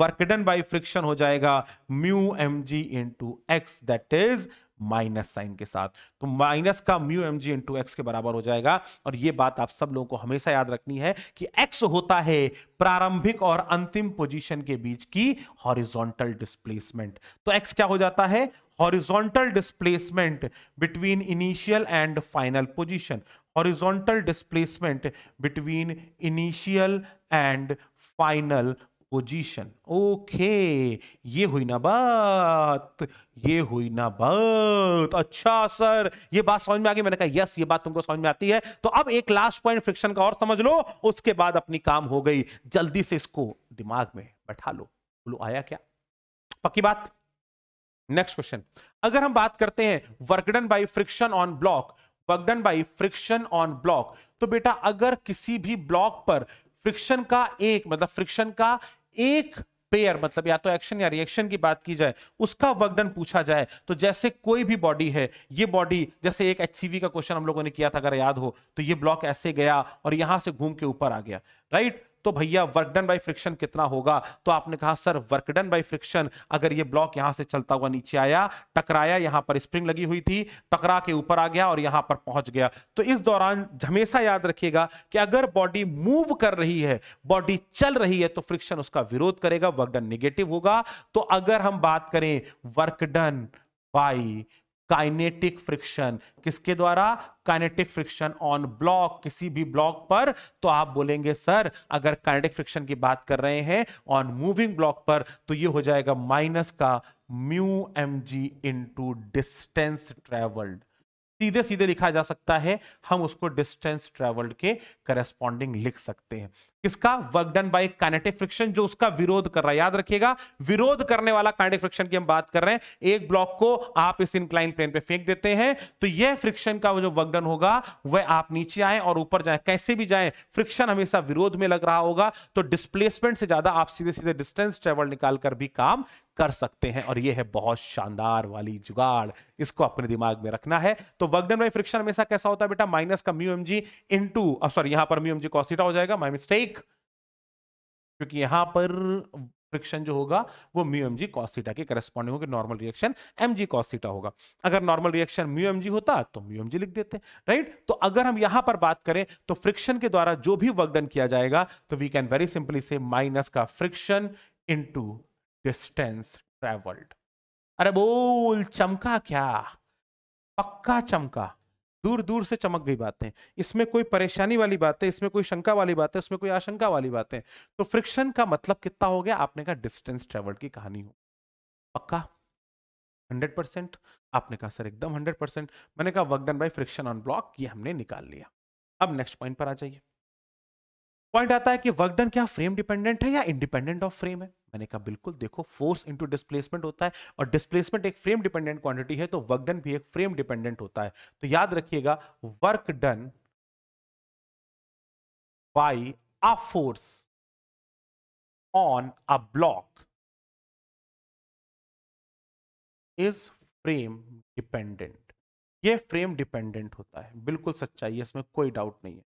वर्कडन बाय फ्रिक्शन हो जाएगा mu M G into X that is minus sign के साथ तो माइनस का mu M G into X के बराबर हो जाएगा और ये बात आप सब लोगों को हमेशा याद रखनी है कि एक्स होता है प्रारंभिक और अंतिम पोजीशन के बीच की हॉरिजॉन्टल डिस्प्लेसमेंट तो एक्स क्या हो जाता है horizontal displacement between initial and final position horizontal displacement between initial and final position okay ये हुई ना बात ये हुई ना बात अच्छा सर ये बात समझ में आ गई मैंने कहा यस ये बात तुमको समझ में आती है तो अब एक लास्ट पॉइंट फ्रिक्शन का और समझ लो उसके बाद अपनी काम हो गई जल्दी से इसको दिमाग में बैठा लो बोलो आया क्या पक्की बात नेक्स्ट क्वेश्चन अगर हम बात करते हैं work done by friction on block work done by friction on block तो बेटा अगर किसी भी ब्लॉक पर फ्रिक्शन का एक मतलब फ्रिक्शन का एक पेयर मतलब या तो एक्शन या रिएक्शन की बात की जाए उसका वर्कडन पूछा जाए तो जैसे कोई भी बॉडी है ये बॉडी जैसे एक एच का क्वेश्चन हम लोगों ने किया था अगर याद हो तो ये ब्लॉक ऐसे गया और यहां से घूम के ऊपर आ गया राइट तो भैया वर्क डन बाई फ्रिक्शन कितना होगा तो आपने कहा sir work done by friction अगर ये ब्लॉक यहां से चलता हुआ नीचे आया टकराया यहां पर स्प्रिंग लगी हुई थी टकरा के ऊपर आ गया और यहां पर पहुंच गया तो इस दौरान हमेशा याद रखिएगा कि अगर बॉडी मूव कर रही है बॉडी चल रही है तो फ्रिक्शन उसका विरोध करेगा वर्कडन निगेटिव होगा तो अगर हम बात करें वर्कडन बाई काइनेटिक फ्रिक्शन किसके द्वारा काइनेटिक फ्रिक्शन ऑन ब्लॉक किसी भी ब्लॉक पर तो आप बोलेंगे सर अगर काइनेटिक फ्रिक्शन की बात कर रहे हैं ऑन मूविंग ब्लॉक पर तो ये हो जाएगा माइनस का mu M G into distance travelled सीधे सीधे लिखा जा सकता है हम उसको डिस्टेंस ट्रेवल्ड के करेस्पॉन्डिंग लिख सकते हैं किसका work done by kinetic friction जो उसका विरोध कर रहा है याद रखिएगा विरोध करने वाला काइनेटिक फ्रिक्शन की हम बात कर रहे हैं एक ब्लॉक को आप इस इंक्लाइन प्लेन पे फेंक देते हैं तो यह फ्रिक्शन का जो वर्क डन होगा वह आप नीचे आए और ऊपर जाए कैसे भी जाए फ्रिक्शन हमेशा विरोध में लग रहा होगा तो डिस्प्लेसमेंट से ज्यादा आप सीधे सीधे डिस्टेंस ट्रेवल निकालकर भी काम कर सकते हैं और यह है बहुत शानदार वाली जुगाड़ इसको अपने दिमाग में रखना है तो वर्कडन बाई फ्रिक्शन हमेशा कैसा होता है बेटा माइनस का mu M G into sorry यहां पर म्यू एम जी कॉसिटा हो जाएगा माई मिस्टेक क्योंकि यहां पर फ्रिक्शन जो होगा वो म्यू एम जी कॉस्टा के करस्पॉन्डिंग होगी normal reaction M G cos theta होगा अगर normal reaction mu M G होता तो म्यू एम जी लिख देते राइट तो अगर हम यहां पर बात करें तो फ्रिक्शन के द्वारा जो भी वर्कडन किया जाएगा तो we can very simply say minus का फ्रिक्शन इनटू डिस्टेंस ट्रेवल्ड अरे बोल चमका क्या पक्का चमका दूर दूर से चमक गई बातें इसमें कोई परेशानी वाली बात है इसमें कोई शंका वाली बात है इसमें कोई आशंका वाली बात है तो फ्रिक्शन का मतलब कितना हो गया आपने कहा डिस्टेंस ट्रेवल की कहानी हो पक्का हंड्रेड परसेंट आपने कहा सर एकदम 100 परसेंट मैंने कहा work done by friction on block ये हमने निकाल लिया अब नेक्स्ट पॉइंट पर आ जाइए पॉइंट आता है कि वर्क डन क्या फ्रेम डिपेंडेंट है या इंडिपेंडेंट ऑफ फ्रेम है मैंने कहा बिल्कुल देखो फोर्स इंटू डिस्प्लेसमेंट होता है और डिस्प्लेसमेंट एक फ्रेम डिपेंडेंट क्वांटिटी है तो वर्क डन भी एक फ्रेम डिपेंडेंट होता है तो याद रखिएगा work done by a force on a block is frame dependent ये फ्रेम डिपेंडेंट होता है बिल्कुल सच्चाई है इसमें कोई डाउट नहीं है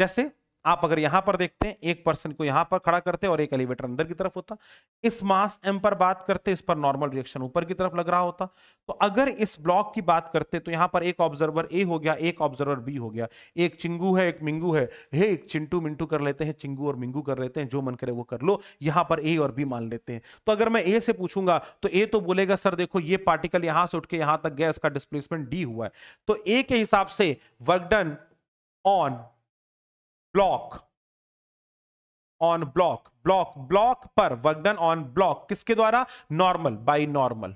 जैसे आप अगर यहां पर देखते हैं एक पर्सन को यहां पर खड़ा करते और एक एलिवेटर अंदर की तरफ होता इस मास एम पर बात करते इस पर नॉर्मल रिएक्शन ऊपर की तरफ लग रहा होता तो अगर इस ब्लॉक की बात करते तो यहां पर एक ऑब्जर्वर ए हो गया एक ऑब्जर्वर बी हो गया एक चिंगू है एक मिंगू है हे एक चिंटू मिंटू कर लेते हैं चिंगू और मिंगू कर लेते हैं जो मन करे वो कर लो यहां पर ए और बी मान लेते हैं तो अगर मैं ए से पूछूंगा तो ए तो बोलेगा सर देखो ये पार्टिकल यहां से उठ के यहां तक गया इसका डिस्प्लेसमेंट डी हुआ है तो ए के हिसाब से work done on block on block block block पर वर्क डन ऑन ब्लॉक किसके द्वारा नॉर्मल बाई नॉर्मल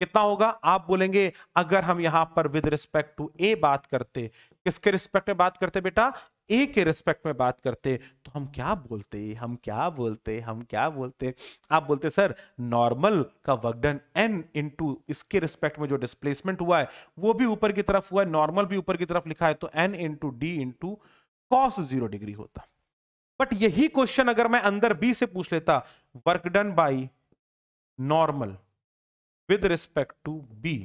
कितना होगा आप बोलेंगे अगर हम यहां पर विद रिस्पेक्ट टू ए बात करते किसके रिस्पेक्ट में बात करते बेटा ए के रिस्पेक्ट में बात करते तो हम क्या बोलते हम क्या बोलते हम क्या बोलते आप बोलते सर नॉर्मल का वर्कडन एन इंटू इसके रिस्पेक्ट में जो डिस्प्लेसमेंट हुआ है वो भी ऊपर की तरफ हुआ है नॉर्मल भी ऊपर की तरफ लिखा है तो N into D into cos zero degree होता बट यही क्वेश्चन अगर मैं अंदर बी से पूछ लेता work done by normal with respect to B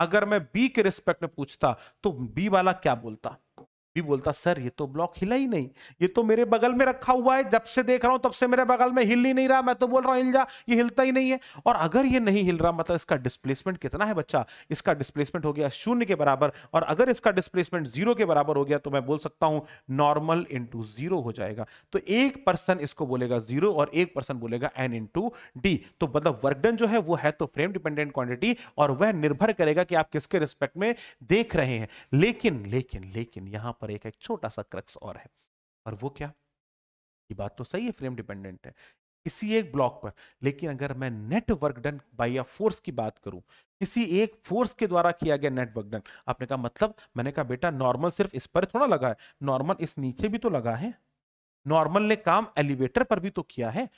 अगर मैं बी के रिस्पेक्ट में पूछता तो बी वाला क्या बोलता भी बोलता सर ये तो ब्लॉक हिला ही नहीं ये तो मेरे बगल में रखा हुआ है जब से देख रहा हूं तब से मेरे बगल में हिल ही नहीं रहा मैं तो बोल रहा हूं हिल जा ये हिलता ही नहीं है और अगर ये नहीं हिल रहा मतलब इसका डिस्प्लेसमेंट कितना है बच्चा इसका डिस्प्लेसमेंट हो गया शून्य के बराबर और अगर इसका डिस्प्लेसमेंट जीरो के बराबर हो गया तो मैं बोल सकता हूं नॉर्मल इंटू जीरो हो जाएगा तो एक पर्सन इसको बोलेगा जीरो और एक पर्सन बोलेगा एन इंटू डी तो मतलब वर्कडन जो है वो है तो फ्रेम डिपेंडेंट क्वांटिटी और वह निर्भर करेगा कि आप किसके रिस्पेक्ट में देख रहे हैं लेकिन लेकिन लेकिन यहां पर एक एक छोटा सा क्रक्स और है और वो क्या ये बात तो सही है फ्रेम डिपेंडेंट है किसी एक ब्लॉक पर लेकिन अगर मैं नेटवर्क डन बाई या फोर्स की बात करूं किसी एक फोर्स के द्वारा किया गया नेटवर्क डन आपने कहा मतलब मैंने कहा बेटा नॉर्मल सिर्फ इस पर थोड़ा लगा है नॉर्मल इस नीचे भी तो लगा है नॉर्मल ने काम एलिवेटर पर भी तो किया है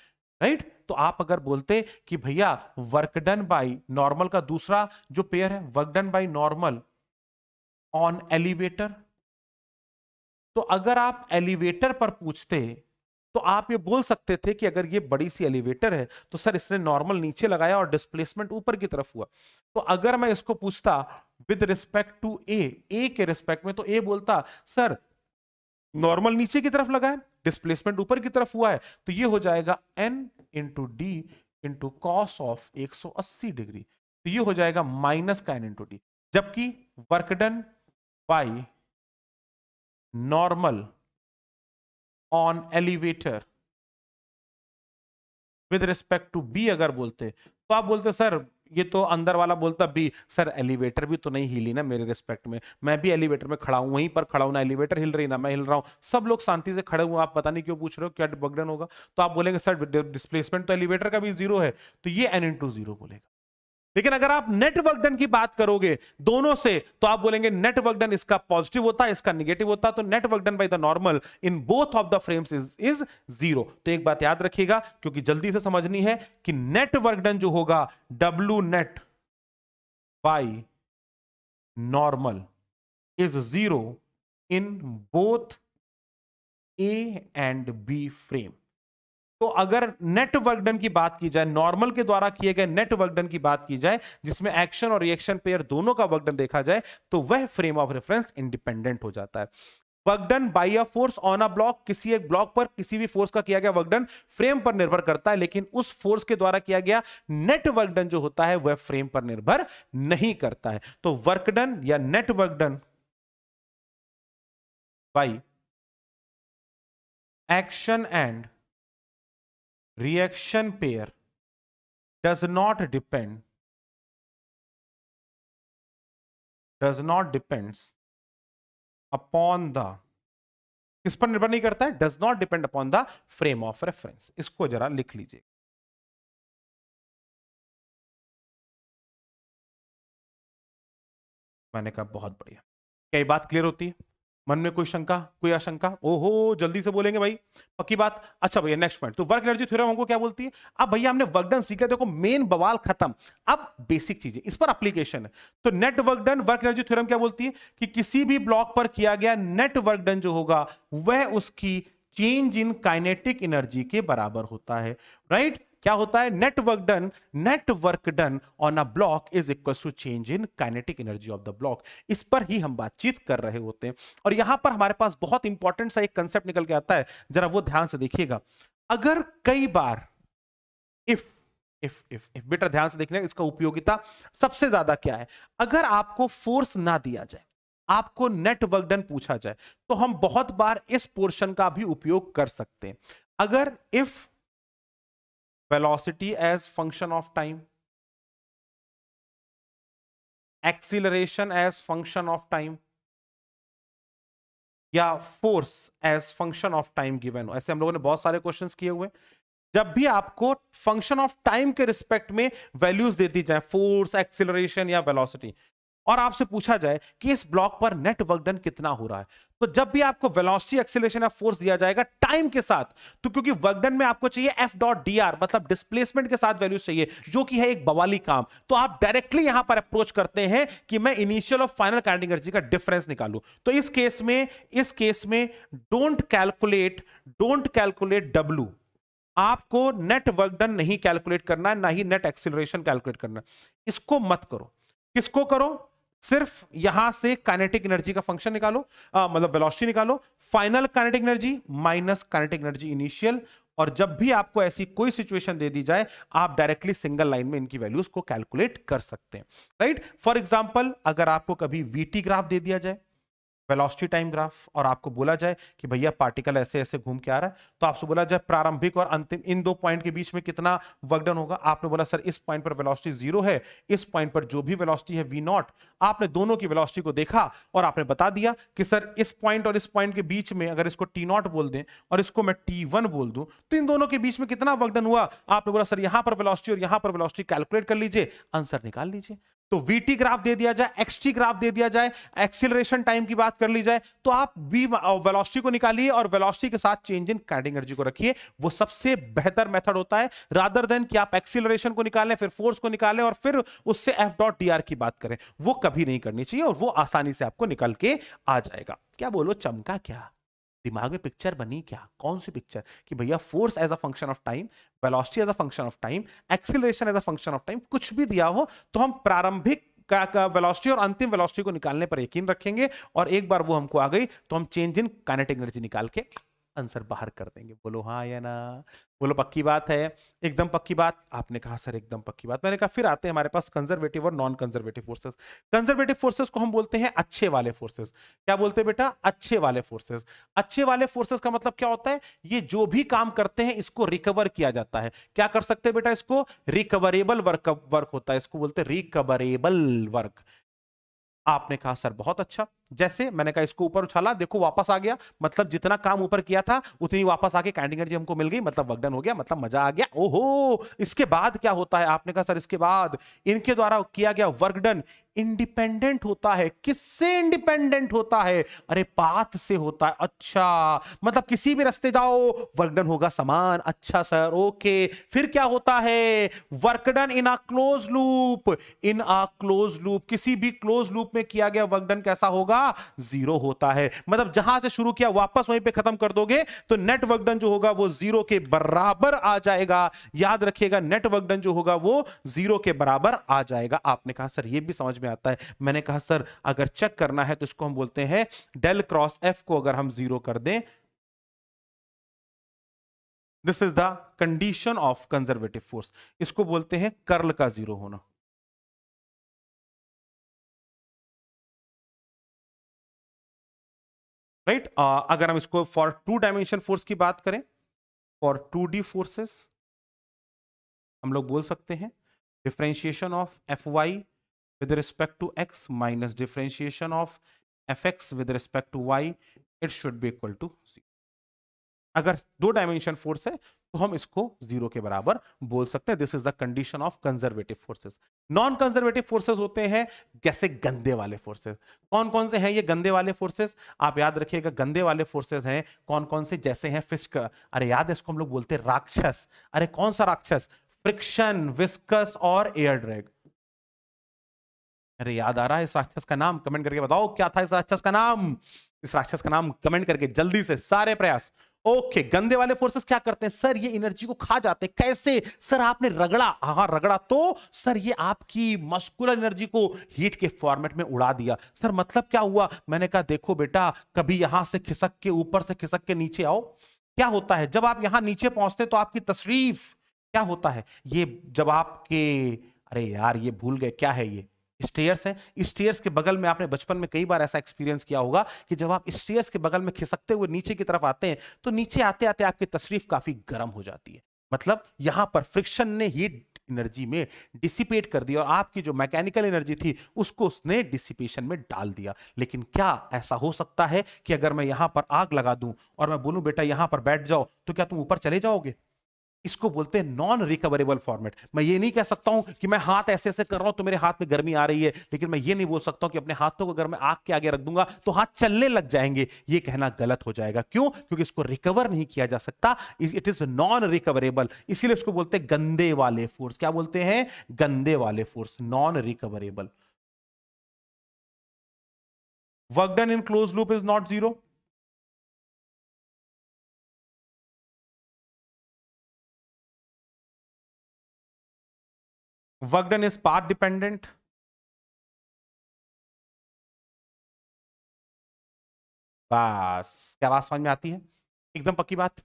राइट right? तो आप अगर बोलते कि भैया वर्क डन बाय नॉर्मल का दूसरा जो पेयर है work done by normal on elevator तो अगर आप एलिवेटर पर पूछते तो आप ये बोल सकते थे कि अगर ये बड़ी सी एलिवेटर है तो सर इसने नॉर्मल नीचे लगाया और डिस्प्लेसमेंट ऊपर की तरफ हुआ तो अगर मैं इसको पूछता with respect to A A के रिस्पेक्ट में तो ए बोलता सर नॉर्मल नीचे की तरफ लगाए डिस्प्लेसमेंट ऊपर की तरफ हुआ है तो ये हो जाएगा N into D into cos of 180 degree तो ये हो जाएगा माइनस का एन इंटू डी जबकि work done by normal on elevator with respect to B अगर बोलते तो आप बोलते सर ये तो अंदर वाला बोलता बी सर एलिवेटर भी तो नहीं हिली ना मेरे रिस्पेक्ट में मैं भी एलिवेटर में खड़ा हूं वहीं पर खड़ा हूं ना एलिवेटर हिल रही ना मैं हिल रहा हूं सब लोग शांति से खड़े हुए आप पता नहीं क्यों पूछ रहे हो क्या बगडन होगा तो आप बोलेंगे सर डिस्प्लेसमेंट तो एलिवेटर का भी जीरो है तो ये एन इन टू जीरो बोलेगा लेकिन अगर आप नेटवर्क डन की बात करोगे दोनों से तो आप बोलेंगे नेटवर्क डन इसका पॉजिटिव होता है इसका निगेटिव होता है तो net work done by the normal in both of the frames is is zero तो एक बात याद रखिएगा क्योंकि जल्दी से समझनी है कि नेटवर्क डन जो होगा W net by normal is zero in both A and B frame तो अगर नेट वर्क डन की बात की जाए नॉर्मल के द्वारा किए गए नेट वर्क डन की बात की जाए जिसमें एक्शन और रिएक्शन पेयर दोनों का वर्क डन देखा जाए तो वह फ्रेम ऑफ रेफरेंस इंडिपेंडेंट हो जाता है work done by a force on a block किसी एक ब्लॉक पर किसी भी फोर्स का किया गया वर्कडन फ्रेम पर निर्भर करता है लेकिन उस फोर्स के द्वारा किया गया नेट वर्कडन जो होता है वह फ्रेम पर निर्भर नहीं करता है तो वर्कडन या net work done by action and reaction pair does not depend does not depends upon the किस पर निर्भर नहीं करता है does not depend upon the frame of reference इसको जरा लिख लीजिए मैंने कहा बहुत बढ़िया क्या ये बात क्लियर होती है मन में कोई शंका कोई आशंका ओहो जल्दी से बोलेंगे भाई पक्की बात अच्छा भैया नेक्स्ट पॉइंट तो वर्क एनर्जी थ्योरम हमको क्या बोलती है अब भैया हमने वर्क डन सीखा देखो मेन बवाल खत्म अब बेसिक चीजें इस पर एप्लीकेशन है तो net work done work energy theorem क्या बोलती है कि किसी भी ब्लॉक पर किया गया नेट वर्क डन जो होगा वह उसकी चेंज इन काइनेटिक एनर्जी के बराबर होता है राइट क्या होता है net work done net work done on a block is equal to change in kinetic energy of the block इस पर ही हम बातचीत कर रहे होते हैं और यहां पर हमारे पास बहुत इंपॉर्टेंट सा एक कंसेप्ट निकल के आता है जरा वो ध्यान से देखिएगा अगर कई बार if if if if better ध्यान से देखना इसका उपयोगिता सबसे ज्यादा क्या है अगर आपको फोर्स ना दिया जाए आपको नेटवर्क डन पूछा जाए तो हम बहुत बार इस पोर्शन का भी उपयोग कर सकते हैं अगर if velocity as function of time acceleration as function of time या force as function of time given ऐसे हम लोगों ने बहुत सारे क्वेश्चंस किए हुए जब भी आपको फंक्शन ऑफ टाइम के रिस्पेक्ट में वैल्यूज दे दी जाए फोर्स एक्सिलरेशन या वेलोसिटी और आपसे पूछा जाए कि इस ब्लॉक पर नेट वर्क डन कितना हो रहा है तो जब भी आपको वेलोसिटी एक्सेलेशन या फोर्स दिया जाएगा टाइम के साथ तो क्योंकि वर्क डन में आपको चाहिए एफ डॉट डी आर मतलब डिस्प्लेसमेंट के साथ वैल्यू चाहिए जो कि है एक बवाली काम तो आप डायरेक्टली यहां पर अप्रोच करते हैं कि मैं इनिशियल और फाइनल काइनेटिक एनर्जी का डिफरेंस निकालू तो इस केस में इस केस में don't calculate don't calculate W आपको नेट वर्क डन नहीं कैलकुलेट करना है ना ही नेट एक्सिलरेशन कैलकुलेट करना है इसको मत करो किसको करो सिर्फ यहां से काइनेटिक एनर्जी का फंक्शन निकालो मतलब वेलोसिटी निकालो final kinetic energy minus kinetic energy initial और जब भी आपको ऐसी कोई सिचुएशन दे दी जाए आप डायरेक्टली सिंगल लाइन में इनकी वैल्यूज को कैलकुलेट कर सकते हैं राइट फॉर एग्जाम्पल अगर आपको कभी वीटी ग्राफ दे दिया जाए वेलोसिटी टाइम ग्राफ और आपको बोला जाए कि भैया पार्टिकल ऐसे ऐसे घूम के आ रहा है तो आपसे बोला जाए प्रारंभिक और अंतिम इन दो पॉइंट के बीच में कितना वर्कडन होगा आपने बोला सर इस पॉइंट पर वेलोसिटी जीरो है इस पॉइंट पर जो भी वेलोसिटी है वी नॉट आपने दोनों की वेलोसिटी को देखा और आपने बता दिया कि सर इस पॉइंट और इस पॉइंट के बीच में अगर इसको टी नॉट बोल दें और इसको मैं टी वन बोल दूं तो इन दोनों के बीच में कितना वर्कडन हुआ आपने बोला सर यहां पर वेलोसिटी और यहां पर वेलोसिटी कैलकुलेट कर लीजिए आंसर निकाल लीजिए तो वीटी ग्राफ दे दिया जाए एक्सटी ग्राफ दे दिया जाए एक्सिलरेशन टाइम की बात कर ली जाए तो आप वी वेलोसिटी को निकालिए और वेलोसिटी के साथ चेंज इन कैट एनर्जी को रखिए वो सबसे बेहतर मेथड होता है रादर देन कि आप एक्सिलरेशन को निकालें फिर फोर्स को निकालें और फिर उससे एफ डॉट डी की बात करें वो कभी नहीं करनी चाहिए और वो आसानी से आपको निकल के आ जाएगा क्या बोलो चमका क्या दिमाग में पिक्चर बनी क्या कौन सी पिक्चर कि भैया force as a function of time velocity as a function of time acceleration as a function of time कुछ भी दिया हो तो हम प्रारंभिक का वेलोसिटी और अंतिम वेलोसिटी को निकालने पर यकीन रखेंगे और एक बार वो हमको आ गई तो हम चेंज इन काइनेटिक एनर्जी निकाल के आंसर बाहर कर देंगे बोलो हाँ या ना बोलो पक्की बात है एकदम पक्की बात आपने कहा सर एकदम पक्की बात मैंने कहा फिर आते हैं हमारे पास कंजर्वेटिव और non conservative forces conservative forces को हम बोलते हैं अच्छे वाले फोर्सेस क्या बोलते हैं बेटा अच्छे वाले फोर्सेस अच्छे वाले फोर्सेस का मतलब क्या होता है ये जो भी काम करते हैं इसको रिकवर किया जाता है क्या कर सकते हैं बेटा इसको रिकवरेबल वर्क वर्क होता है इसको बोलते हैं रिकवरेबल वर्क आपने कहा सर बहुत अच्छा जैसे मैंने कहा इसको ऊपर उछाला देखो वापस आ गया मतलब जितना काम ऊपर किया था उतनी वापस आके कैंडिंग एनर्जी हमको मिल गई मतलब वर्कडन हो गया मतलब मजा आ गया ओहो इसके बाद क्या होता है आपने कहा सर इसके बाद इनके द्वारा किया गया वर्कडन इंडिपेंडेंट होता है किससे इंडिपेंडेंट होता है अरे पाथ से होता है अच्छा मतलब किसी भी रास्ते जाओ वर्कडन होगा समान अच्छा सर ओके फिर क्या होता है work done in a closed loop in a closed loop किसी भी क्लोज लूप में किया गया वर्कडन कैसा होगा होगा जीरो होता है मतलब जहां से शुरू किया वापस वहीं पे खत्म कर दोगे तो नेट वर्कडन जो होगा वो जीरो के बराबर आ जाएगा याद रखिएगा नेट वर्कडन जो होगा वो जीरो के बराबर आ जाएगा आपने कहा सर ये भी समझ में आता है मैंने कहा सर अगर चेक करना है तो इसको हम बोलते हैं डेल क्रॉस एफ को अगर हम जीरो कर दें this is the condition of conservative force इसको बोलते हैं कर्ल का जीरो होना राइट right? Uh, अगर हम इसको फॉर टू डायमेंशन फोर्स की बात करें फॉर टू डी फोर्सेस हम लोग बोल सकते हैं differentiation of F Y with respect to X minus differentiation of F X with respect to Y it should be equal to C अगर दो डायमेंशन फोर्स है तो हम इसको जीरो के बराबर बोल सकते हैं this is the condition of conservative forces non conservative forces होते हैं जैसे गंदे वाले फोर्सेस कौन कौन से हैं ये गंदे वाले फोर्सेस आप याद रखिएगा गंदे वाले फोर्सेस हैं कौन कौन से जैसे हैं फिस्क अरे याद है इसको हम लोग बोलते हैं राक्षस अरे कौन सा राक्षस फ्रिक्शन विस्कस और एयर ड्रैग अरे याद आ रहा है इस राक्षस का नाम कमेंट करके बताओ क्या था इस राक्षस का नाम इस राक्षस का नाम कमेंट करके जल्दी से सारे प्रयास ओके गंदे वाले फोर्सेस क्या करते हैं सर ये एनर्जी को खा जाते हैं कैसे सर आपने रगड़ा हाँ रगड़ा तो सर ये आपकी मस्कुलर एनर्जी को हीट के फॉर्मेट में उड़ा दिया सर मतलब क्या हुआ मैंने कहा देखो बेटा कभी यहां से खिसक के ऊपर से खिसक के नीचे आओ क्या होता है जब आप यहां नीचे पहुंचते तो आपकी तशरीफ क्या होता है ये जब आपके अरे यार ये भूल गए क्या है ये स्टेयर्स है स्टेयर्स के बगल में आपने बचपन में कई बार ऐसा एक्सपीरियंस किया होगा कि जब आप स्टेयर्स के बगल में खिसकते हुए नीचे की तरफ आते हैं तो नीचे आते आते आपकी तशरीफ काफी गर्म हो जाती है मतलब यहां पर फ्रिक्शन ने हीट एनर्जी में डिसिपेट कर दिया और आपकी जो मैकेनिकल एनर्जी थी उसको उसने डिसिपेशन में डाल दिया लेकिन क्या ऐसा हो सकता है कि अगर मैं यहां पर आग लगा दूं और मैं बोलूं बेटा यहां पर बैठ जाओ तो क्या तुम ऊपर चले जाओगे इसको बोलते हैं नॉन रिकवरेबल फॉर्मेट मैं ये नहीं कह सकता हूं कि मैं हाथ ऐसे ऐसे कर रहा हूं तो मेरे हाथ में गर्मी आ रही है लेकिन मैं ये नहीं बोल सकता हूं कि अपने हाथों को अगर मैं आग के आगे रख दूंगा तो हाथ चलने लग जाएंगे ये कहना गलत हो जाएगा क्यों क्योंकि इसको रिकवर नहीं किया जा सकता इट इज नॉन रिकवरेबल इसीलिए इसको बोलते हैं गंदे वाले फोर्स क्या बोलते हैं गंदे वाले force non recoverable work done in closed loop is not zero work done is path dependent बस क्या बात समझ में आती है एकदम पक्की बात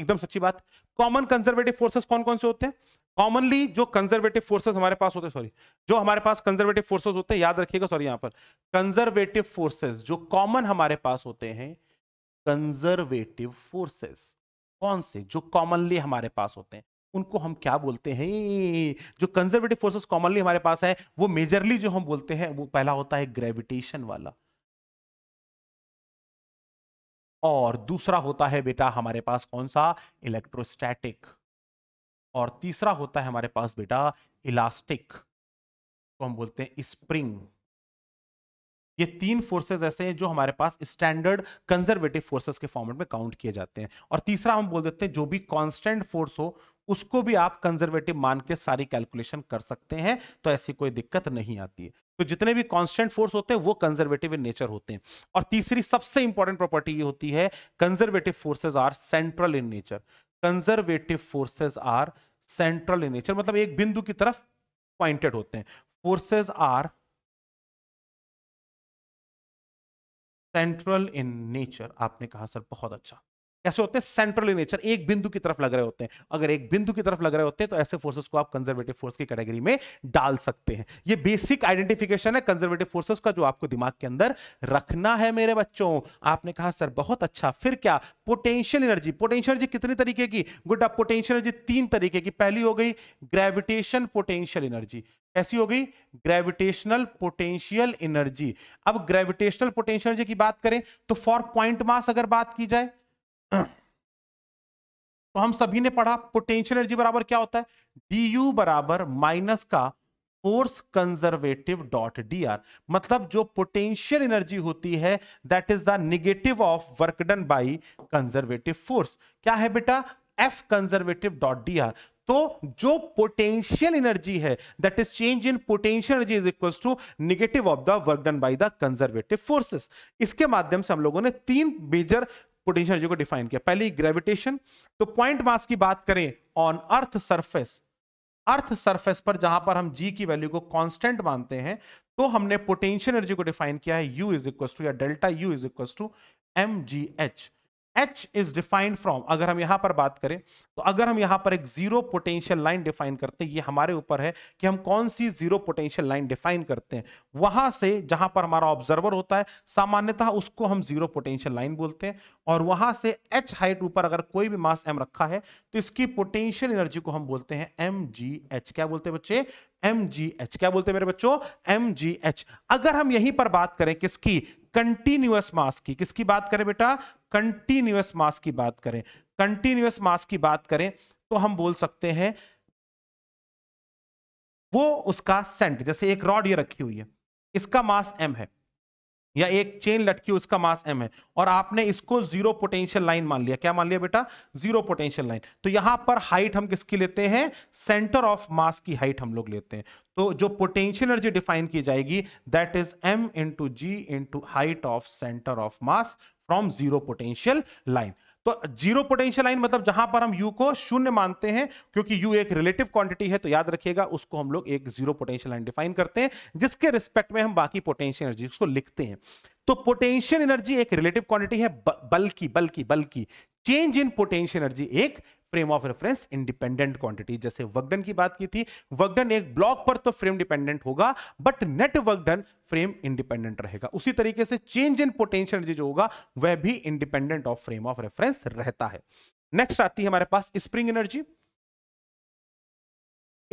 एकदम सच्ची बात कॉमन कंजर्वेटिव फोर्सेस कौन कौन से होते हैं कॉमनली जो कंजर्वेटिव फोर्सेस हमारे पास होते हैं सॉरी जो हमारे पास कंजर्वेटिव फोर्सेस होते हैं याद रखिएगा सॉरी यहां पर कंजर्वेटिव फोर्सेस जो कॉमन हमारे पास होते हैं कंजर्वेटिव फोर्सेस कौन से जो कॉमनली हमारे पास होते हैं उनको हम क्या बोलते हैं जो कंजर्वेटिव फोर्सेस कॉमनली हमारे पास है वो मेजरली जो हम बोलते हैं वो पहला होता है ग्रेविटेशन वाला और दूसरा होता है बेटा हमारे पास कौन सा इलेक्ट्रोस्टैटिक और तीसरा होता है हमारे पास बेटा इलास्टिक को तो हम बोलते हैं स्प्रिंग ये तीन फोर्सेस ऐसे हैं जो हमारे पास स्टैंडर्ड कंजर्वेटिव फोर्सेस के फॉर्मेट में काउंट किए जाते हैं और तीसरा हम बोल देते हैं जो भी कांस्टेंट फोर्स हो उसको भी आप कंजर्वेटिव मान के सारी कैलकुलेशन कर सकते हैं तो ऐसी कोई दिक्कत नहीं आती है तो जितने भी कांस्टेंट फोर्स होते हैं वो कंजर्वेटिव इन नेचर होते हैं और तीसरी सबसे इंपॉर्टेंट प्रॉपर्टी ये होती है conservative forces are central in nature conservative forces are central in nature मतलब एक बिंदु की तरफ पॉइंटेड होते हैं forces are central in nature आपने कहा सर बहुत अच्छा कैसे होते हैं सेंट्रल इन नेचर एक बिंदु की तरफ लग रहे होते हैं अगर एक बिंदु की तरफ लग रहे होते हैं तो ऐसे फोर्सेस को आप कंजर्वेटिव फोर्स की कैटेगरी में डाल सकते हैं ये बेसिक आइडेंटिफिकेशन है कंजर्वेटिव फोर्सेस का जो आपको दिमाग के अंदर रखना है मेरे बच्चों आपने कहा सर बहुत अच्छा फिर क्या पोटेंशियल एनर्जी पोटेंशियल एनर्जी कितनी तरीके की गुड आप पोटेंशियल एनर्जी तीन तरीके की पहली हो गई ग्रेविटेशन पोटेंशियल एनर्जी कैसी हो गई ग्रेविटेशनल पोटेंशियल एनर्जी अब ग्रेविटेशनल पोटेंशियल एनर्जी की बात करें तो फॉर पॉइंट मास अगर बात की जाए हाँ। तो हम सभी ने पढ़ा पोटेंशियल एनर्जी बराबर क्या होता है डी यू बराबर माइनस का force conservative dot D R मतलब जो पोटेंशियल एनर्जी होती है that is the negative of work done by conservative force क्या है बेटा F conservative dot D R तो जो पोटेंशियल एनर्जी है that is change in potential energy is equal to negative of the work done by the conservative forces इसके माध्यम से हम लोगों ने तीन मेजर पोटेंशियल एनर्जी को डिफाइन किया पहली ग्रेविटेशन तो पॉइंट मास की बात करें on earth surface earth surface पर जहां पर हम जी की वैल्यू को कांस्टेंट मानते हैं तो हमने पोटेंशियल एनर्जी को डिफाइन किया है यू इज इक्वल टू या delta U is equal to M G H H is defined from अगर हम यहां पर बात करें तो अगर हम यहां पर एक जीरो पोटेंशियल लाइन डिफाइन करते हैं ये हमारे ऊपर है कि हम कौन सी जीरो पोटेंशियल लाइन डिफाइन करते हैं वहां से जहां पर हमारा ऑब्जर्वर होता है सामान्यतः उसको हम जीरो पोटेंशियल लाइन बोलते हैं और वहां से एच हाइट ऊपर अगर कोई भी मास एम रखा है तो इसकी पोटेंशियल एनर्जी को हम बोलते हैं एम जी एच क्या बोलते हैं बच्चे एम जी एच क्या बोलते हैं मेरे बच्चों एम जी एच अगर हम यहीं पर बात करें किसकी कंटिन्यूअस मास की किसकी बात करें बेटा कंटिन्यूअस मास की बात करें कंटिन्यूअस मास की बात करें तो हम बोल सकते हैं वो उसका सेंट जैसे एक रॉड ये रखी हुई है इसका मास एम है या एक चेन लटकी उसका मास एम है और आपने इसको जीरो पोटेंशियल लाइन मान लिया क्या मान लिया बेटा जीरो पोटेंशियल लाइन तो यहां पर हाइट हम किसकी लेते हैं सेंटर ऑफ मास की हाइट हम लोग लेते हैं तो जो पोटेंशियल एनर्जी डिफाइन की जाएगी that is M into G into height of centre of mass from zero potential line तो जीरो पोटेंशियल लाइन मतलब जहां पर हम यू को शून्य मानते हैं क्योंकि यू एक रिलेटिव क्वांटिटी है तो याद रखिएगा उसको हम लोग एक जीरो पोटेंशियल लाइन डिफाइन करते हैं जिसके रिस्पेक्ट में हम बाकी पोटेंशियल एनर्जी को लिखते हैं तो पोटेंशियल एनर्जी एक रिलेटिव क्वांटिटी है बल्कि बल्कि बल्कि चेंज इन पोटेंशियल एनर्जी एक frame of reference independent quantity जैसे वर्कडन की बात की थी वर्कडन एक ब्लॉक पर तो फ्रेम डिपेंडेंट होगा but net work done frame independent रहेगा उसी तरीके से चेंज इन पोटेंशियल एनर्जी जो होगा वह भी independent of frame of reference रहता है नेक्स्ट आती है हमारे पास स्प्रिंग एनर्जी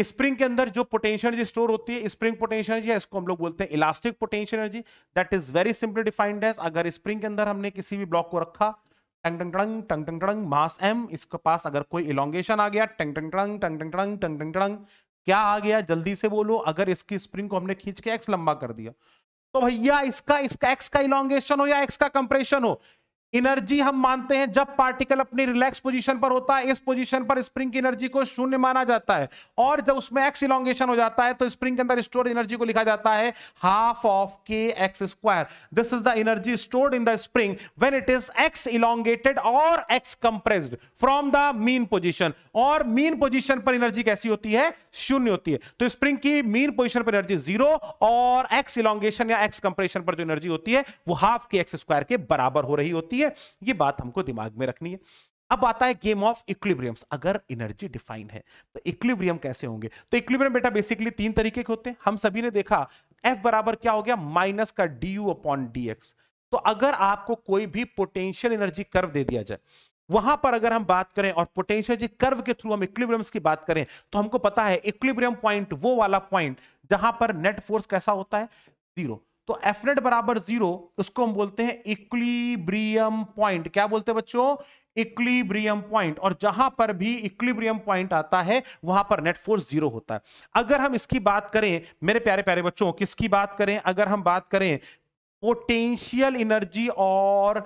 स्प्रिंग के अंदर जो पोटेंशियल एनर्जी स्टोर होती है स्प्रिंग पोटेंशियल एनर्जी इसको हम लोग बोलते हैं elastic potential energy that is very simply defined है अगर स्प्रिंग के अंदर हमने किसी भी ब्लॉक को रखा टंग टंग टंग टंग टंग टंग मास एम इसके पास अगर कोई इलांगेशन आ गया टंग टंग टंग टंग टंग टंग टंग टंग टंग क्या आ गया जल्दी से बोलो अगर इसकी स्प्रिंग को हमने खींच के एक्स लंबा कर दिया तो भैया इसका इसका एक्स का इलोंगेशन हो या एक्स का कंप्रेशन हो एनर्जी हम मानते हैं जब पार्टिकल अपनी रिलैक्स पोजीशन पर होता है इस पोजीशन पर स्प्रिंग की एनर्जी को शून्य माना जाता है और जब उसमें एक्स इलांगेशन हो जाता है तो स्प्रिंग के अंदर स्टोर एनर्जी को लिखा जाता है half of K X square this is the energy stored in the spring when it is X elongated और X compressed from the mean position और मीन पोजिशन पर एनर्जी कैसी होती है शून्य होती है तो स्प्रिंग की मीन पोजिशन पर एनर्जी जीरो और एक्स इलांगेशन या एक्स कंप्रेशन पर जो एनर्जी होती है वो हाफ के एक्स स्क्वायर के बराबर हो रही होती है रही है ये बात हमको दिमाग में रखनी है अब आता है गेम ऑफ इक्विलिब्रियम्स अगर एनर्जी डिफाइन है तो इक्विब्रियम कैसे होंगे तो इक्विब्रियम बेटा बेसिकली तीन तरीके के होते हैं हम सभी ने देखा एफ बराबर क्या हो गया माइनस का D U upon D x तो अगर आपको कोई भी पोटेंशियल एनर्जी कर्व दे दिया जाए वहां पर अगर हम बात करें और पोटेंशियल जी कर्व के थ्रू हम इक्विलिब्रियम्स की बात करें तो हमको पता है इक्विब्रियम पॉइंट वो वाला पॉइंट जहां पर नेट फोर्स कैसा होता है जीरो तो एफ नेट बराबर जीरो उसको हम बोलते हैं इक्लिब्रियम पॉइंट क्या बोलते हैं बच्चों इक्लिब्रियम पॉइंट और जहां पर भी इक्लिब्रियम पॉइंट आता है वहां पर नेट फोर्स जीरो होता है अगर हम इसकी बात करें मेरे प्यारे प्यारे बच्चों किसकी बात करें अगर हम बात करें पोटेंशियल इनर्जी और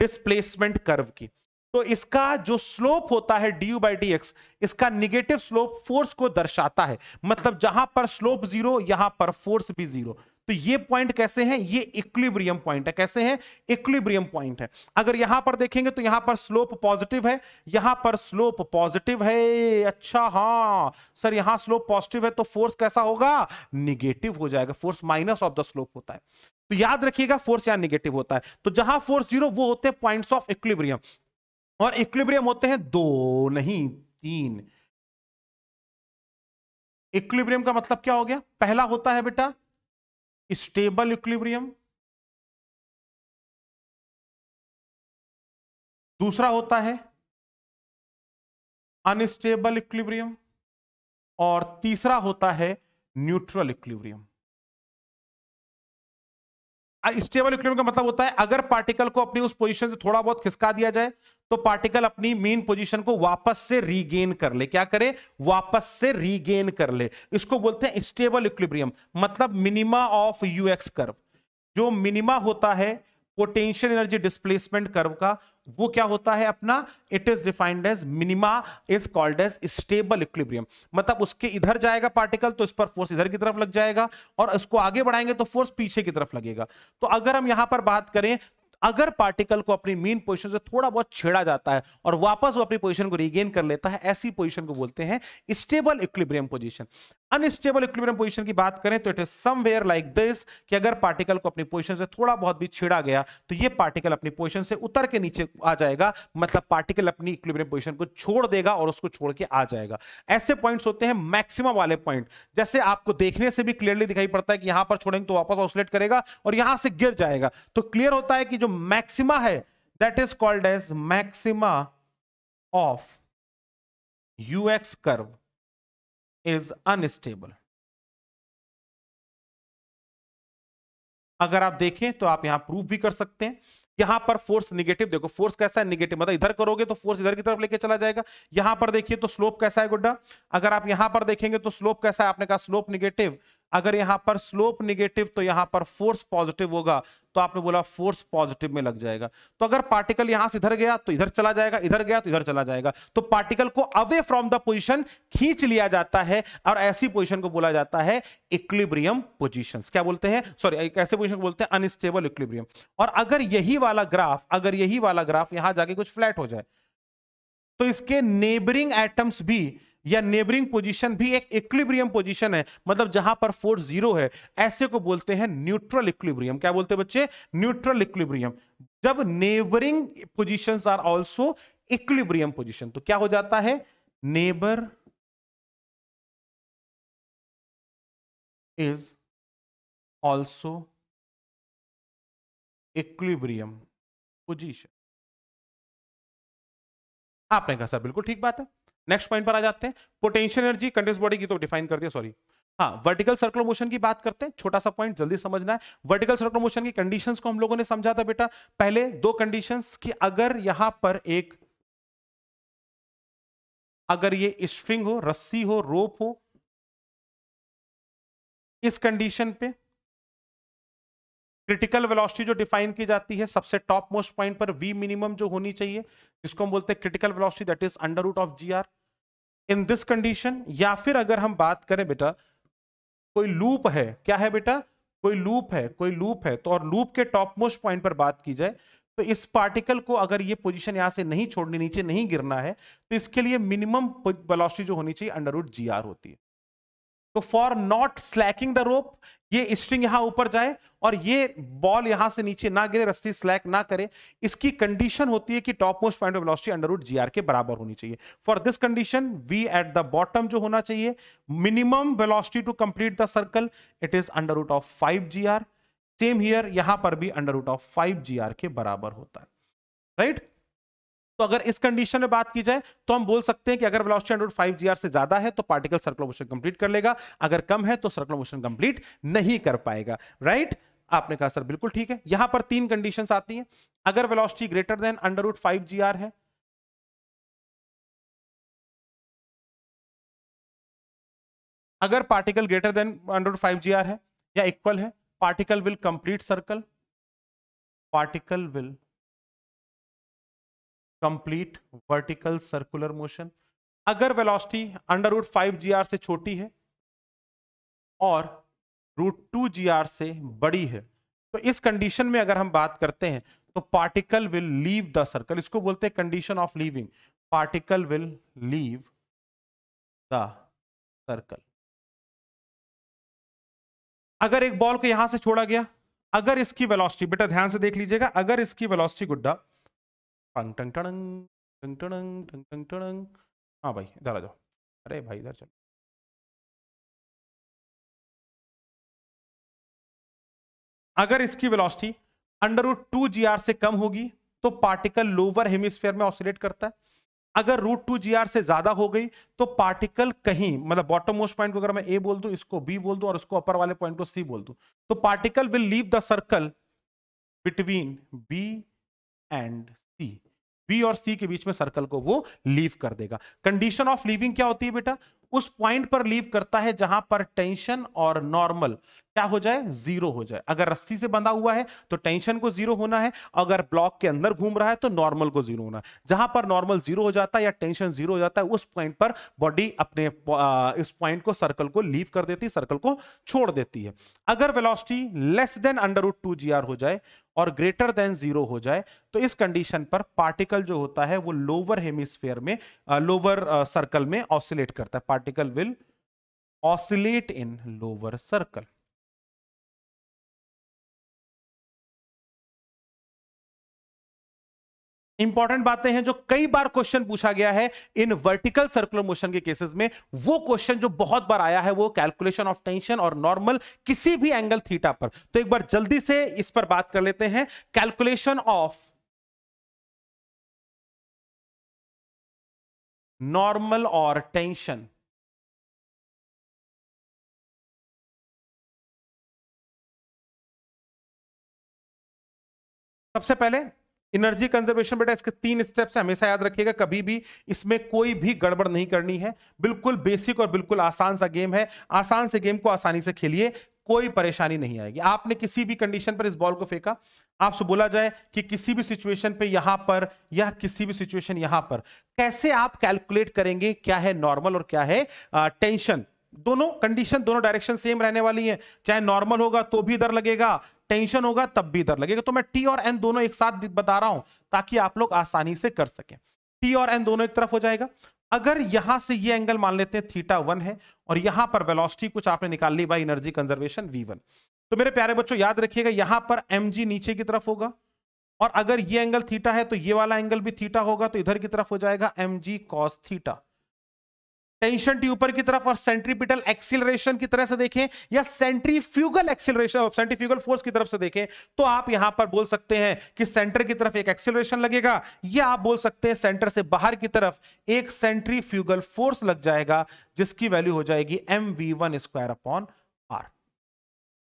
डिस्प्लेसमेंट कर्व की तो इसका जो स्लोप होता है D U by D X इसका निगेटिव स्लोप फोर्स को दर्शाता है मतलब जहां पर स्लोप जीरो यहां पर फोर्स भी जीरो तो ये पॉइंट कैसे हैं ये इक्विब्रियम पॉइंट है कैसे हैं इक्विब्रियम पॉइंट है अगर यहां पर देखेंगे तो यहां पर स्लोप पॉजिटिव है यहां पर स्लोप पॉजिटिव है अच्छा हाँ सर यहां स्लोप पॉजिटिव है तो फोर्स कैसा होगा निगेटिव हो जाएगा force minus of the slope होता है तो याद रखिएगा फोर्स यहां निगेटिव होता है तो जहां फोर्स जीरो वो होते हैं पॉइंट्स ऑफ इक्विब्रियम और इक्विब्रियम होते हैं दो नहीं तीन इक्विब्रियम का मतलब क्या हो गया पहला होता है बेटा स्टेबल इक्विलिब्रियम दूसरा होता है अनस्टेबल इक्विलिब्रियम और तीसरा होता है न्यूट्रल इक्विलिब्रियम स्टेबल इक्विलिब्रियम का मतलब होता है अगर पार्टिकल को अपनी उस पोजीशन से थोड़ा बहुत खिसका दिया जाए तो पार्टिकल अपनी मेन पोजीशन को वापस से रीगेन कर ले क्या करे वापस से रीगेन कर ले इसको बोलते हैं स्टेबल इक्विलिब्रियम मतलब मिनिमा ऑफ यूएक्स कर्व जो मिनिमा होता है पोटेंशियल एनर्जी डिस्प्लेसमेंट कर्व का वो क्या होता है अपना it is defined as minima is called as stable equilibrium मतलब उसके इधर जाएगा पार्टिकल तो इस पर फोर्स इधर की तरफ लग जाएगा और इसको आगे बढ़ाएंगे तो फोर्स पीछे की तरफ लगेगा तो अगर हम यहां पर बात करें अगर पार्टिकल को अपनी मेन पोजीशन से थोड़ा बहुत छेड़ा जाता है और वापस वो अपनी पोजीशन को रीगेन कर लेता है ऐसी पोजीशन को बोलते हैं stable equilibrium position unstable equilibrium position की बात करें तो it is somewhere like this कि अगर पार्टिकल को अपनी पोजीशन से थोड़ा बहुत भी छेड़ा गया तो ये पार्टिकल अपनी पोजीशन से उतर के नीचे आ जाएगा मतलब पार्टिकल अपनी इक्विलिब्रियम पोजीशन को छोड़ देगा और उसको छोड़ के आ जाएगा ऐसे पॉइंट्स होते हैं मैक्सिमम वाले पॉइंट जैसे आपको देखने से भी क्लियरली दिखाई पड़ता है कि यहां पर छोड़ेंगे तो वापस ऑसलेट करेगा और यहां से गिर जाएगा तो क्लियर होता है कि जो मैक्सिमा है that is called as maxima of UX curve is unstable अगर आप देखें तो आप यहां प्रूफ भी कर सकते हैं यहां पर फोर्स निगेटिव देखो फोर्स कैसा है निगेटिव मतलब इधर करोगे तो फोर्स इधर की तरफ लेके चला जाएगा यहां पर देखिए तो स्लोप कैसा है गुड्डा अगर आप यहां पर देखेंगे तो स्लोप कैसा है आपने कहा स्लोप निगेटिव अगर यहां पर स्लोप निगेटिव तो यहां पर फोर्स पॉजिटिव होगा तो आपने बोला फोर्स पॉजिटिव में लग जाएगा तो अगर पार्टिकल यहां से इधर गया तो इधर चला जाएगा इधर गया तो इधर चला जाएगा तो पार्टिकल को अवे फ्रॉम द पोजिशन खींच लिया जाता है और ऐसी पोजिशन को बोला जाता है इक्लिब्रियम पोजिशन क्या बोलते हैं सॉरी ऐसे पोजिशन को बोलते हैं अनस्टेबल इक्लिब्रियम और अगर यही वाला ग्राफ अगर यही वाला ग्राफ यहां जाके कुछ फ्लैट हो जाए तो इसके नेबरिंग एटम्स भी या नेबरिंग पोजीशन भी एक इक्विब्रियम पोजीशन है मतलब जहां पर फोर्स जीरो है ऐसे को बोलते हैं न्यूट्रल इक्विब्रियम क्या बोलते हैं बच्चे न्यूट्रल इक्विब्रियम जब neighbouring position are also equilibrium position तो क्या हो जाता है neighbour is also equilibrium position आपने कहा सर बिल्कुल ठीक बात है नेक्स्ट पॉइंट पर आ जाते हैं पोटेंशियल एनर्जी कंडेंस बॉडी की तो डिफाइन कर दिया सॉरी हाँ वर्टिकल सर्कुलर मोशन की बात करते हैं छोटा सा पॉइंट जल्दी समझना है वर्टिकल सर्कुलर मोशन की कंडीशंस को हम लोगों ने समझा था बेटा पहले दो कंडीशंस कि अगर यहां पर एक अगर ये स्ट्रिंग हो रस्सी हो रोप हो इस कंडीशन पे क्रिटिकल वेलोसिटी जो डिफाइन की जाती है सबसे टॉप मोस्ट पॉइंट पर वी मिनिमम जो होनी चाहिए जिसको हम बोलते हैं critical velocity that is under root of G R in this condition या फिर अगर हम बात करें बेटा कोई लूप है क्या है बेटा कोई लूप है कोई लूप है तो और लूप के टॉप मोस्ट पॉइंट पर बात की जाए तो इस पार्टिकल को अगर ये पोजीशन यहाँ से नहीं छोड़नी नीचे नहीं गिरना है तो इसके लिए मिनिमम वेलोसिटी जो होनी चाहिए अंडर रूट जी आर होती है तो for not slacking the rope ये स्ट्रिंग यहां ऊपर जाए और ये बॉल यहां से नीचे ना गिरे रस्सी स्लैक ना करे इसकी कंडीशन होती है कि top most point of velocity under root R के बराबर होनी चाहिए for this condition V at the bottom जो होना चाहिए minimum velocity to complete the circle it is under root of five R same here यहां पर भी under root of five R के बराबर होता है राइट right? तो अगर इस कंडीशन में बात की जाए तो हम बोल सकते हैं कि अगर वेलोसिटी अंडर रूट फाइव जी से ज्यादा है तो पार्टिकल सर्कुलर मोशन कंप्लीट कर लेगा अगर कम है तो सर्कुलर मोशन कंप्लीट नहीं कर पाएगा राइट आपने कहा सर बिल्कुल ठीक है यहां पर तीन कंडीशंस आती हैं अगर velocity greater than under root five g r है अगर particle greater than under root five g r है या इक्वल है particle will complete circle particle will complete vertical circular motion अगर वेलोसिटी अंडर रूट फाइव जी से छोटी है और रूट टू जी से बड़ी है तो इस कंडीशन में अगर हम बात करते हैं तो particle will leave the circle इसको बोलते हैं condition of leaving particle will leave the circle अगर एक बॉल को यहां से छोड़ा गया अगर इसकी वेलोसिटी बेटा ध्यान से देख लीजिएगा अगर इसकी वेलोसिटी गुड्डा टंग टंग टंग टंग टंग टंग टंग टंग हाँ भाई इधर आ जाओ अरे भाई इधर चलो अगर इसकी velocity under root two g r से कम होगी तो पार्टिकल लोअर हेमिस्फेयर में ऑसिलेट करता है अगर रूट टू जी आर से ज्यादा हो गई तो पार्टिकल कहीं मतलब बॉटम मोस्ट पॉइंट को अगर मैं ए बोल दू इसको बी बोल दू और इसको अपर वाले पॉइंट को सी बोल दू तो particle will leave the circle between B and C B और सी के बीच में सर्कल को वो लीव कर देगा कंडीशन ऑफ लीविंग क्या होती है बेटा उस पॉइंट पर लीव करता है जहां पर टेंशन और नॉर्मल क्या हो जाए जीरो हो जाए अगर रस्सी से बंधा हुआ है तो टेंशन को जीरो होना है अगर ब्लॉक के अंदर घूम रहा है तो नॉर्मल को जीरो होना है जहां पर नॉर्मल जीरो हो जाता है या टेंशन जीरो हो जाता है उस पॉइंट पर बॉडी अपने इस पॉइंट को सर्कल को लीव कर देती है सर्कल को छोड़ देती है अगर velocity less than under root two g r हो जाए और ग्रेटर देन जीरो हो जाए तो इस कंडीशन पर पार्टिकल जो होता है वो लोअर हेमिस्फेयर में लोअर सर्कल में ऑसिलेट करता है particle will oscillate in lower circle important बातें हैं जो कई बार क्वेश्चन पूछा गया है इन वर्टिकल सर्कुलर मोशन के केसेस में वो क्वेश्चन जो बहुत बार आया है वो कैलकुलेशन ऑफ टेंशन और नॉर्मल किसी भी एंगल थीटा पर तो एक बार जल्दी से इस पर बात कर लेते हैं कैलकुलेशन ऑफ नॉर्मल और टेंशन सबसे पहले एनर्जी कंजर्वेशन बेटा इसके तीन स्टेप्स हमेशा याद रखिएगा कभी भी इसमें कोई भी गड़बड़ नहीं करनी है बिल्कुल बेसिक और बिल्कुल आसान सा गेम है आसान से गेम को आसानी से खेलिए कोई परेशानी नहीं आएगी आपने किसी भी कंडीशन पर इस बॉल को फेंका आपसे बोला जाए कि किसी भी सिचुएशन पे यहां पर या किसी भी सिचुएशन यहां पर कैसे आप कैलकुलेट करेंगे क्या है नॉर्मल और क्या है टेंशन दोनों कंडीशन दोनों डायरेक्शन सेम रहने वाली है चाहे नॉर्मल होगा तो भी इधर लगेगा टेंशन होगा तब भी दर लगेगा तो मैं टी और एन दोनों एक साथ बता रहा हूं ताकि आप लोग आसानी से कर सकें टी और एन दोनों एक तरफ हो जाएगा अगर यहां से ये एंगल मान लेते हैं थीटा वन है और यहां पर वेलोसिटी कुछ आपने निकाल ली by energy conservation v one तो मेरे प्यारे बच्चों याद रखिएगा यहां पर एम जी नीचे की तरफ होगा और अगर ये एंगल थीटा है तो ये वाला एंगल भी थीटा होगा तो इधर की तरफ हो जाएगा m g cos theta tension ट्यूपर की तरफ और सेंट्रीपिटल एक्सिलरेशन की तरह से देखें या सेंट्रीफ्यूगल सेंट्री सेंट्रीफ्यूगल फोर्स की तरफ से देखें तो आप यहां पर बोल सकते हैं कि सेंटर की तरफ एक एक्सिलेशन लगेगा या आप बोल सकते हैं सेंटर से बाहर की तरफ एक सेंट्रीफ्यूगल फोर्स लग जाएगा जिसकी वैल्यू हो जाएगी m v one square upon r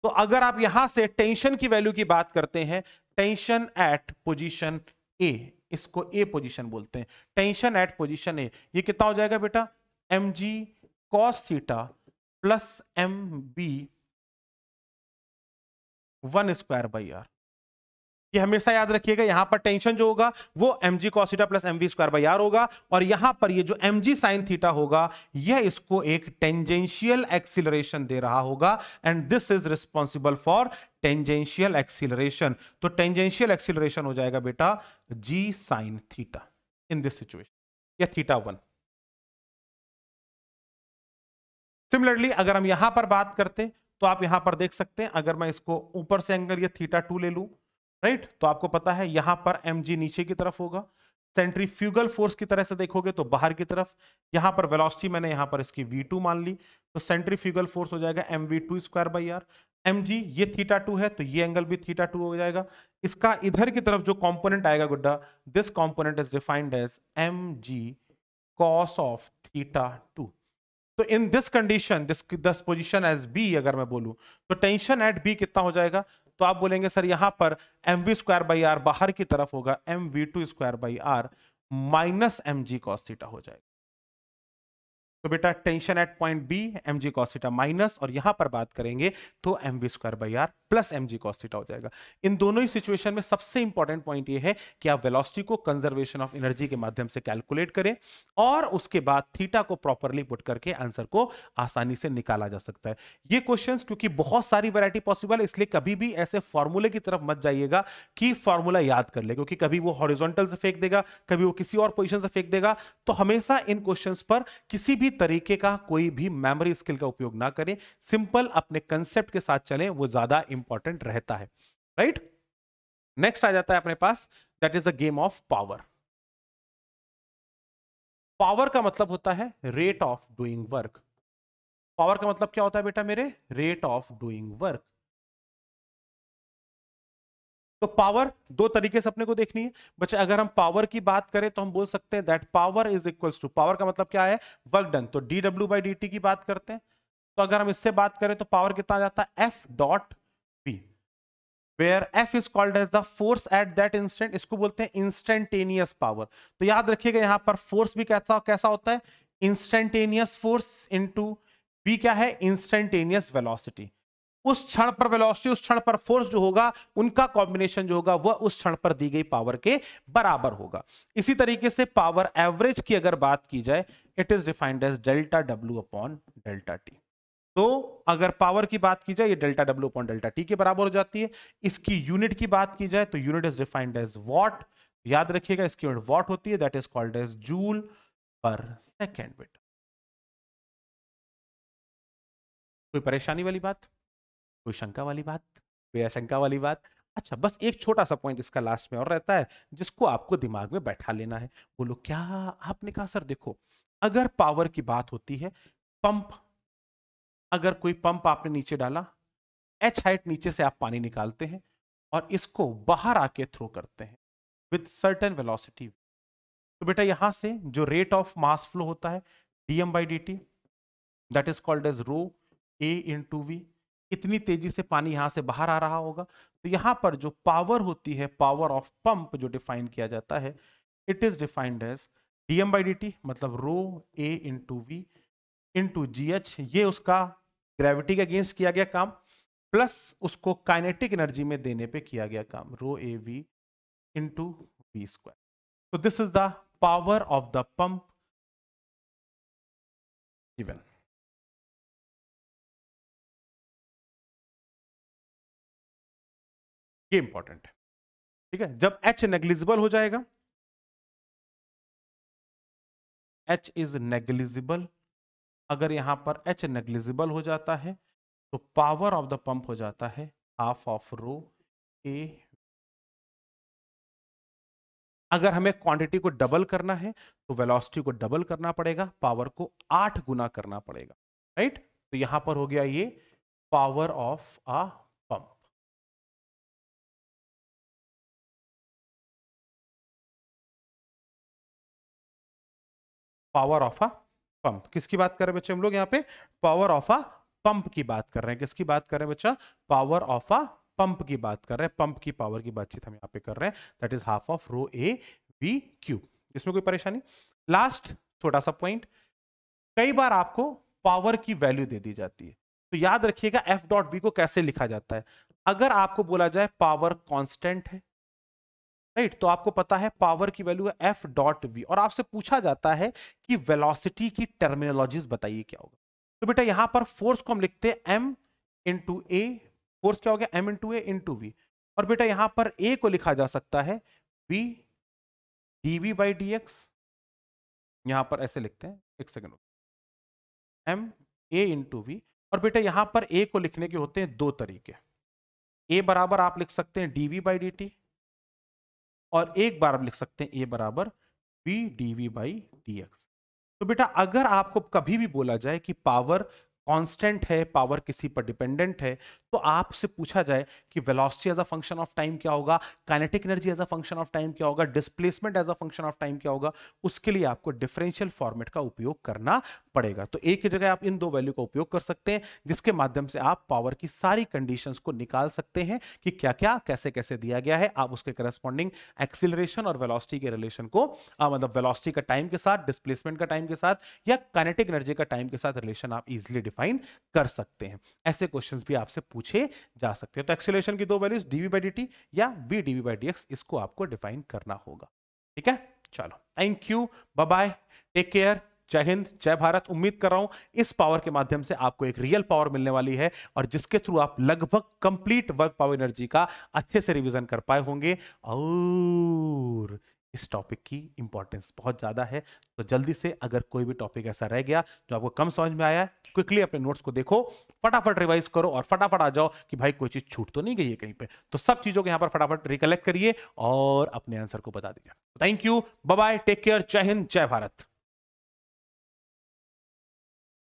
तो अगर आप यहां से टेंशन की वैल्यू की बात करते हैं टेंशन एट पोजिशन ए इसको ए पोजिशन बोलते हैं टेंशन एट पोजिशन ए ये कितना हो जाएगा बेटा m g cos theta plus m v one square by r ये हमेशा याद रखिएगा यहां पर टेंशन जो होगा वो m g cos theta plus m v square by r होगा और यहां पर ये जो एम जी साइन थीटा होगा यह इसको एक टेंजेंशियल एक्सिलरेशन दे रहा होगा and this is responsible for tangential acceleration तो टेंजेंशियल एक्सिलरेशन हो जाएगा बेटा g sine theta in this situation या थीटा वन सिमिलरली अगर हम यहां पर बात करते तो आप यहां पर देख सकते हैं अगर मैं इसको ऊपर से एंगल या थीटा टू ले लू राइट तो आपको पता है यहां पर एम नीचे की तरफ होगा सेंट्रीफ्यूगल फोर्स की तरह से देखोगे तो बाहर की तरफ यहां पर वेलोसिटी मैंने यहां पर इसकी टू मान ली तो सेंट्रीफ्यूगल फोर्स हो जाएगा m v two square by r m g ये थीटा टू है तो ये एंगल भी थीटा टू हो जाएगा इसका इधर की तरफ जो कॉम्पोनेंट आएगा गुड्डा this component is defined as m g cos of theta two तो इन दिस कंडीशन दिस दस पोजिशन एज बी अगर मैं बोलूँ तो टेंशन एट बी कितना हो जाएगा तो आप बोलेंगे सर यहाँ पर m v square by r बाहर की तरफ होगा m v two square by r minus m g cos theta हो जाएगा तो बेटा tension at point B m g cos theta minus और यहां पर बात करेंगे तो m v square by r plus m g cos theta हो जाएगा इन दोनों ही सिचुएशन में सबसे इंपॉर्टेंट पॉइंट ये है कि आप वेलोसिटी को कंजर्वेशन ऑफ एनर्जी के माध्यम से कैलकुलेट करें और उसके बाद थीटा को प्रॉपरली पुट करके आंसर को आसानी से निकाला जा सकता है ये क्वेश्चन क्योंकि बहुत सारी वेरायटी पॉसिबल है इसलिए कभी भी ऐसे फॉर्मूले की तरफ मत जाइएगा कि फॉर्मूला याद कर ले क्योंकि कभी वो हॉरिजोंटल से फेंक देगा कभी वो किसी और पोजिशन से फेंक देगा तो हमेशा इन क्वेश्चन पर किसी भी भी तरीके का कोई भी मेमोरी स्किल का उपयोग ना करें सिंपल अपने कंसेप्ट के साथ चलें वो ज्यादा इंपॉर्टेंट रहता है राइट नेक्स्ट आ जाता है अपने पास that is a game of power power का मतलब होता है rate of doing work power का मतलब क्या होता है बेटा मेरे रेट ऑफ डूइंग वर्क तो पावर दो तरीके से अपने को देखनी है बच्चे अगर हम पावर की बात करें तो हम बोल सकते हैं that power is equal to power का मतलब क्या है वर्क डन तो डी डब्ल्यू बाई डी टी की बात करते हैं तो अगर हम इससे बात करें तो पावर कितना जाता है F dot P where F is called as the force at that instant इसको बोलते हैं इंस्टेंटेनियस पावर तो याद रखिएगा यहाँ पर फोर्स भी कैसा कैसा होता है इंस्टेंटेनियस फोर्स इंटू बी क्या है इंस्टेंटेनियस वेलॉसिटी उस क्षण पर वेलोसिटी उस क्षण पर फोर्स जो होगा उनका कॉम्बिनेशन जो होगा वह उस क्षण पर दी गई पावर के बराबर होगा इसी तरीके से पावर एवरेज की अगर बात की जाए it is defined as delta डब्ल्यू अपॉन डेल्टा टी तो अगर पावर की बात की जाए ये डेल्टा डब्ल्यू अपॉन डेल्टा टी के बराबर हो जाती है इसकी यूनिट की बात की जाए तो unit is defined as watt याद रखिएगा इसकी यूनिट वॉट होती है that is called as joule per second बेटा कोई परेशानी वाली बात कोई शंका वाली बात कोई आशंका वाली बात अच्छा बस एक छोटा सा पॉइंट इसका लास्ट में और रहता है जिसको आपको दिमाग में बैठा लेना है बोलो क्या आपने कहा सर देखो अगर पावर की बात होती है पंप अगर कोई पंप आपने नीचे डाला एच हाइट नीचे से आप पानी निकालते हैं और इसको बाहर आके थ्रो करते हैं विद सर्टन वेलोसिटी तो बेटा यहाँ से जो रेट ऑफ मास फ्लो होता है d m by d t that is called as rho a into v इतनी तेजी से पानी यहाँ से बाहर आ रहा होगा तो यहाँ पर जो पावर होती है पावर ऑफ पंप जो डिफाइन किया जाता है it is defined as d m by d मतलब rho a into v into g h ये उसका ग्रेविटी के अगेंस्ट किया गया काम प्लस उसको काइनेटिक एनर्जी में देने पे किया गया काम rho a v into v square तो this is the power of the pump even ये इंपॉर्टेंट है ठीक है जब एच नेग्लिजिबल हो जाएगा एच इज नेग्लिजिबल अगर यहां पर एच नेग्लिजिबल हो जाता है तो पावर ऑफ द पंप हो जाता है हाफ ऑफ रो ए अगर हमें क्वांटिटी को डबल करना है तो वेलोसिटी को डबल करना पड़ेगा पावर को आठ गुना करना पड़ेगा राइट तो यहां पर हो गया ये power of ah power of a pump किसकी बात कर रहे हैं बच्चे हम लोग यहाँ पे पावर ऑफ अ पंप की बात कर रहे हैं किसकी बात कर रहे हैं बच्चा पावर ऑफ अ पंप की बात कर रहे हैं पंप की पावर की बातचीत हम यहाँ पे कर रहे हैं that is half of rho a v cube इसमें कोई परेशानी लास्ट छोटा सा पॉइंट कई बार आपको पावर की वैल्यू दे दी जाती है तो याद रखिएगा एफ डॉट वी को कैसे लिखा जाता है अगर आपको बोला जाए पावर कॉन्स्टेंट है राइट तो आपको पता है पावर की वैल्यू है एफ डॉट वी और आपसे पूछा जाता है कि वेलोसिटी की टर्मिनोलॉजीज बताइए क्या होगा तो बेटा यहां पर फोर्स को हम लिखते हैं एम इंटू ए फोर्स क्या हो गया m into a into v और बेटा यहां पर ए को लिखा जा सकता है v d v by D x यहां पर ऐसे लिखते हैं एक second m a into v और बेटा यहां पर ए को लिखने के होते हैं दो तरीके ए बराबर आप लिख सकते हैं d v by d t और एक बार हम लिख सकते हैं ए बराबर v d v by D x तो बेटा अगर आपको कभी भी बोला जाए कि पावर कांस्टेंट है पावर किसी पर डिपेंडेंट है तो आपसे पूछा जाए कि velocity as a function of time क्या होगा kinetic energy as a function of time क्या होगा displacement as a function of time क्या होगा उसके लिए आपको डिफरेंशियल फॉर्मेट का उपयोग करना पड़ेगा तो एक ही जगह आप इन दो वैल्यू का उपयोग कर सकते हैं जिसके माध्यम से आप पावर की सारी कंडीशन को निकाल सकते हैं कि क्या क्या कैसे कैसे दिया गया है आप उसके करस्पॉन्डिंग एक्सिलरेशन और वेलोसिटी के रिलेशन को आ, मतलब वेलोसिटी का टाइम के साथ डिस्प्लेसमेंट का टाइम के साथ या काइनेटिक एनर्जी का टाइम के साथ रिलेशन आप इजिली डिफाइन कर सकते हैं ऐसे क्वेश्चंस भी आपसे पूछे जा सकते हैं तो एक्सेलेशन की दो वैल्यूज डीवी बाई डी या वी डीवी बाई डी इसको आपको डिफाइन करना होगा ठीक है चलो thank you bye take care जय हिंद जय भारत उम्मीद कर रहा हूं इस पावर के माध्यम से आपको एक रियल पावर मिलने वाली है और जिसके थ्रू आप लगभग कंप्लीट वर्क पावर एनर्जी का अच्छे से रिवीजन कर पाए होंगे और इस टॉपिक की इंपॉर्टेंस बहुत ज़्यादा है तो जल्दी से अगर कोई भी टॉपिक ऐसा रह गया जो आपको कम समझ में आया क्विकली अपने नोट्स को देखो फटाफट रिवाइज करो और फटाफट आ जाओ कि भाई कोई चीज़ छूट तो नहीं गई है कहीं पे तो सब चीज़ों को यहां पर फटाफट रिकलेक्ट करिए और अपने आंसर को बता दीजिए thank you bye take care जय हिंद जय भारत